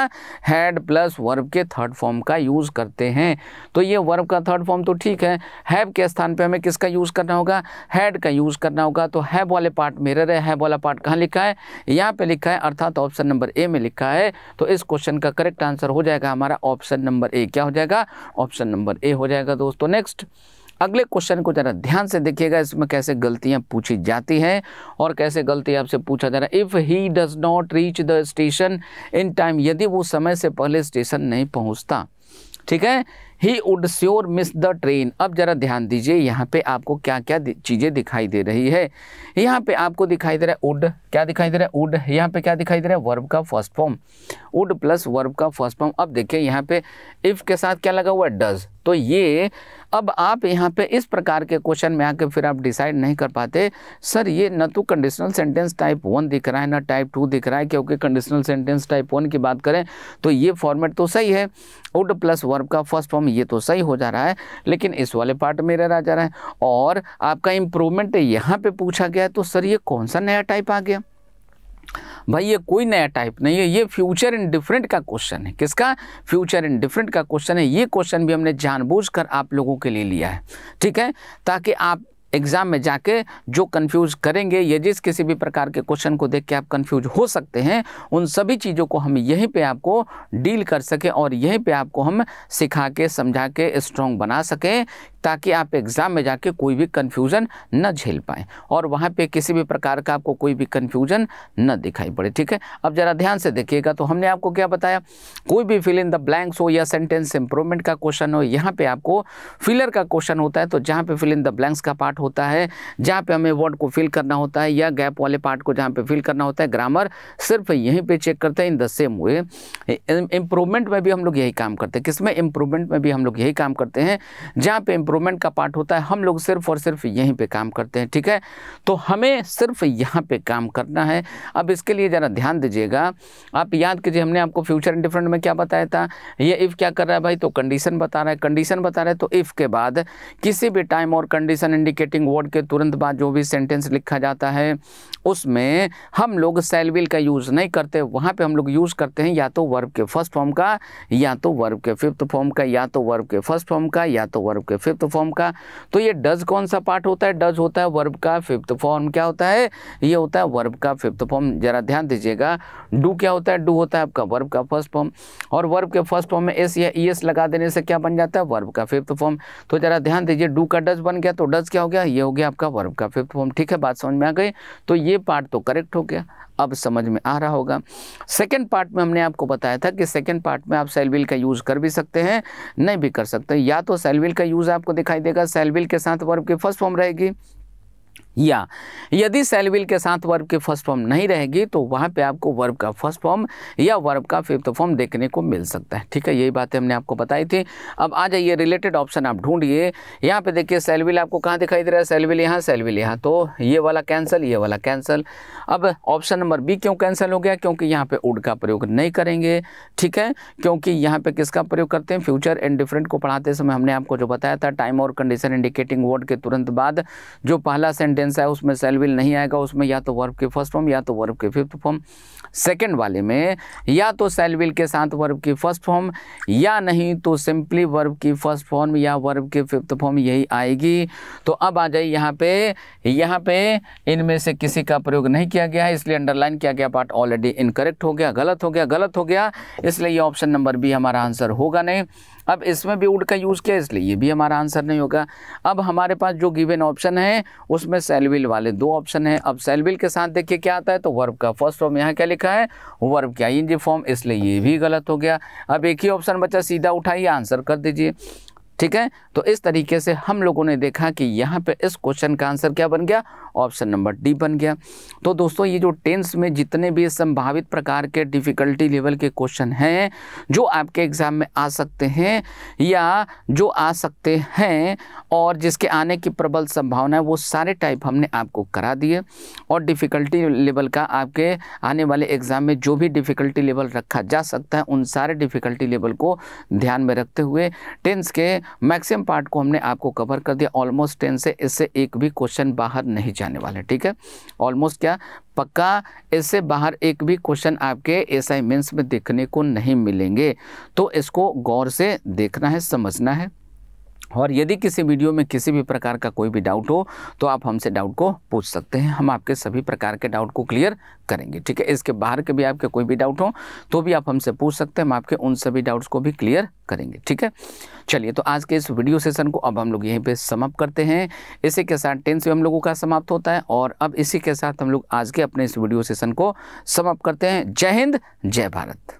हैड प्लस वर्ब के थर्ड फॉर्म का यूज करते हैं तो ये वर्ब का थर्ड फॉर्म तो ठीक है हैव के स्थान पे हमें किसका यूज करना होगा हैड का यूज करना होगा तो हैव वाले पार्ट मेरे है हैव वाला पार्ट कहाँ लिखा है यहाँ पे लिखा है अर्थात था तो ऑप्शन नंबर ए में लिखा है तो इस क्वेश्चन का करेक्ट आंसर हो जाएगा हमारा ऑप्शन नंबर ए क्या हो जाएगा ऑप्शन नंबर ए हो जाएगा दोस्तों नेक्स्ट अगले क्वेश्चन को ज़रा ध्यान से देखिएगा इसमें कैसे गलतियां पूछी जाती हैं और कैसे गलती आपसे पूछा जा रहा है if he does not reach the station in time यदि वो समय से पहले स्टेशन नहीं पहुंचता ठीक है he would sure miss the train अब ज़रा ध्यान दीजिए यहाँ पे आपको क्या क्या चीज़ें दिखाई दे रही है यहाँ पे आपको दिखाई दे रहा है उड क्या दिखाई दे रहा है उड यहाँ पे क्या दिखाई दे रहा है वर्ब का first form would plus verb का फर्स्ट फॉर्म अब देखिए यहाँ पे इफ़ के साथ क्या लगा हुआ है डज तो ये अब आप यहाँ पे इस प्रकार के क्वेश्चन में आके फिर आप डिसाइड नहीं कर पाते सर ये न तो कंडीशनल सेंटेंस टाइप वन दिख रहा है ना टाइप टू दिख रहा है क्योंकि कंडीशनल सेंटेंस टाइप वन की बात करें तो ये फॉर्मेट तो सही है उड प्लस वर्ब का फर्स्ट फॉर्म ये तो सही हो जा रहा है लेकिन इस वाले पार्ट में रह जा रहा है और आपका इम्प्रूवमेंट यहाँ पर पूछा गया तो सर ये कौन सा नया टाइप आ गया भाई ये कोई नया टाइप नहीं है ये फ्यूचर इन डिफरेंट का क्वेश्चन है किसका फ्यूचर इन डिफरेंट का क्वेश्चन है ये क्वेश्चन भी हमने जानबूझकर आप लोगों के लिए लिया है ठीक है ताकि आप एग्ज़ाम में जाके जो कन्फ्यूज़ करेंगे या जिस किसी भी प्रकार के क्वेश्चन को देख के आप कन्फ्यूज हो सकते हैं उन सभी चीज़ों को हम यहीं पे आपको डील कर सकें और यहीं पे आपको हम सिखा के समझा के स्ट्रॉन्ग बना सकें ताकि आप एग्ज़ाम में जाके कोई भी कन्फ्यूज़न न झेल पाएँ और वहाँ पर किसी भी प्रकार का आपको कोई भी कन्फ्यूज़न न दिखाई पड़े ठीक है अब ज़रा ध्यान से देखिएगा तो हमने आपको क्या बताया कोई भी फिल इन द ब्लैंक्स हो या सेंटेंस इंप्रूवमेंट का क्वेश्चन हो यहाँ पे आपको फिलर का क्वेश्चन होता है तो जहाँ पे फिल इन द ब्लैंक्स का पार्ट होता है जहाँ पे हमें वर्ड को फिल करना होता है या गैप वाले पार्ट को जहाँ पे फिल करना होता है ग्रामर सिर्फ यहीं पे चेक करते हैं in the same way improvement में भी हम लोग यही काम करते हैं किसमें इम्प्रूवमेंट में भी हम लोग यही काम करते हैं जहाँ पे इम्प्रूवमेंट का पार्ट होता है हम लोग सिर्फ और सिर्फ यहीं पर काम करते हैं ठीक है तो हमें सिर्फ यहाँ पर काम करना है अब इसके लिए ज़रा ध्यान दीजिएगा आप याद कीजिए हमने आपको फ्यूचर इंडिफरेंट में क्या बताया था ये इफ़ क्या कर रहा है भाई तो कंडीशन बता रहा है कंडीशन बता रहा है तो इफ़ के बाद किसी भी टाइम और कंडीशन इंडिकेट रिलेटिंग वर्ड के तुरंत बाद जो भी सेंटेंस लिखा जाता है उसमें हम लोग सेलविल का यूज़ नहीं करते वहाँ पे हम लोग यूज़ करते हैं या तो वर्ब के फर्स्ट फॉर्म का या तो वर्ब के फिफ्थ फॉर्म का या तो वर्ब के फर्स्ट फॉर्म का या तो वर्ब के फिफ्थ फॉर्म का तो ये डज कौन सा पार्ट होता है डज होता है वर्ब का फिफ्थ फॉर्म क्या होता है ये होता है वर्ब का फिफ्थ फॉर्म ज़रा ध्यान दीजिएगा डू क्या होता है डू होता है आपका वर्ब का फर्स्ट फॉर्म और वर्ब के फर्स्ट फॉर्म में एस या ई एस लगा देने से क्या बन जाता है वर्ब का फिफ्थ फॉर्म तो ज़रा ध्यान दीजिए डू का डज बन गया तो डज क्या हो गया गया ये हो गया आपका वर्ब का फिफ्थ फॉर्म ठीक है बात समझ में आ गई तो ये पार्ट तो करेक्ट हो गया अब समझ में आ रहा होगा सेकेंड पार्ट में हमने आपको बताया था कि सेकेंड पार्ट में आप सेलविल का यूज़ कर भी सकते हैं नहीं भी कर सकते या तो सेलविल का यूज़ आपको दिखाई देगा सेलविल के साथ वर्ब की फर्स्ट फॉर्म रहेगी या यदि सेलविल के साथ वर्ब की फर्स्ट फॉर्म नहीं रहेगी तो वहाँ पे आपको वर्ब का फर्स्ट फॉर्म या वर्ब का फिफ्थ फॉर्म देखने को मिल सकता है ठीक है यही बातें हमने आपको बताई थी अब आ जाइए रिलेटेड ऑप्शन आप ढूंढिए यहाँ पे देखिए सेलविल आपको कहाँ दिखाई दे रहा है सेलविल यहाँ सेलविल यहाँ तो ये वाला कैंसिल ये वाला कैंसिल अब ऑप्शन नंबर बी क्यों कैंसिल हो गया क्योंकि यहाँ पर उड का प्रयोग नहीं करेंगे ठीक है क्योंकि यहाँ पर किसका प्रयोग करते हैं फ्यूचर एंड डिफरेंट को पढ़ाते समय हमने आपको जो बताया था टाइम और कंडीशन इंडिकेटिंग वर्ड के तुरंत बाद जो पहला सेंटेंस टेंस है उसमें सेल विल नहीं आएगा उसमें या तो वर्ब के फर्स्ट फॉर्म या तो वर्ब के फिफ्थ फॉर्म सेकेंड वाले में या तो सेल विल के साथ वर्ब की फर्स्ट फॉर्म या नहीं तो सिंपली वर्ब की फर्स्ट फॉर्म या वर्ब की फिफ्थ फॉर्म यही आएगी तो अब आ जाइए यहाँ पे यहाँ पे इनमें से किसी का प्रयोग नहीं किया गया है इसलिए अंडरलाइन किया गया पार्ट ऑलरेडी इनकरेक्ट हो गया गलत हो गया गलत हो गया इसलिए ये ऑप्शन नंबर बी हमारा आंसर होगा नहीं अब इसमें भी उड़ का यूज़ किया इसलिए ये भी हमारा आंसर नहीं होगा अब हमारे पास जो गिवन ऑप्शन है उसमें सेलविल वाले दो ऑप्शन है अब सेलविल के साथ देखिए क्या आता है तो वर्ब का फर्स्ट फॉर्म यहाँ क्या लिखा है वर्ब क्या इंजी फॉर्म इसलिए ये भी गलत हो गया अब एक ही ऑप्शन बच्चा सीधा उठाइए आंसर कर दीजिए ठीक है तो इस तरीके से हम लोगों ने देखा कि यहाँ पे इस क्वेश्चन का आंसर क्या बन गया ऑप्शन नंबर डी बन गया तो दोस्तों ये जो टेंस में जितने भी संभावित प्रकार के डिफ़िकल्टी लेवल के क्वेश्चन हैं जो आपके एग्ज़ाम में आ सकते हैं या जो आ सकते हैं और जिसके आने की प्रबल संभावना है वो सारे टाइप हमने आपको करा दिए और डिफ़िकल्टी लेवल का आपके आने वाले एग्ज़ाम में जो भी डिफ़िकल्टी लेवल रखा जा सकता है उन सारे डिफ़िकल्टी लेवल को ध्यान में रखते हुए टेंस के मैक्सिमम पार्ट को हमने आपको कवर कर दिया ऑलमोस्ट टेन से इससे एक भी क्वेश्चन बाहर नहीं जाने वाले ठीक है ऑलमोस्ट क्या पक्का इससे बाहर एक भी क्वेश्चन आपके एस आई में देखने को नहीं मिलेंगे तो इसको गौर से देखना है समझना है और यदि किसी वीडियो में किसी भी प्रकार का कोई भी डाउट हो तो आप हमसे डाउट को पूछ सकते हैं हम आपके सभी प्रकार के डाउट को क्लियर करेंगे ठीक है इसके बाहर के भी आपके कोई भी डाउट हो तो भी आप हमसे पूछ सकते हैं हम आपके उन सभी डाउट्स को भी क्लियर करेंगे ठीक है चलिए तो आज के इस वीडियो सेशन को अब हम लोग यहीं पर समाप्त करते हैं इसी के साथ टेंथ हम लोगों का समाप्त होता है और अब इसी के साथ हम लोग आज के अपने इस वीडियो सेशन को समाप्त करते हैं जय हिंद जय भारत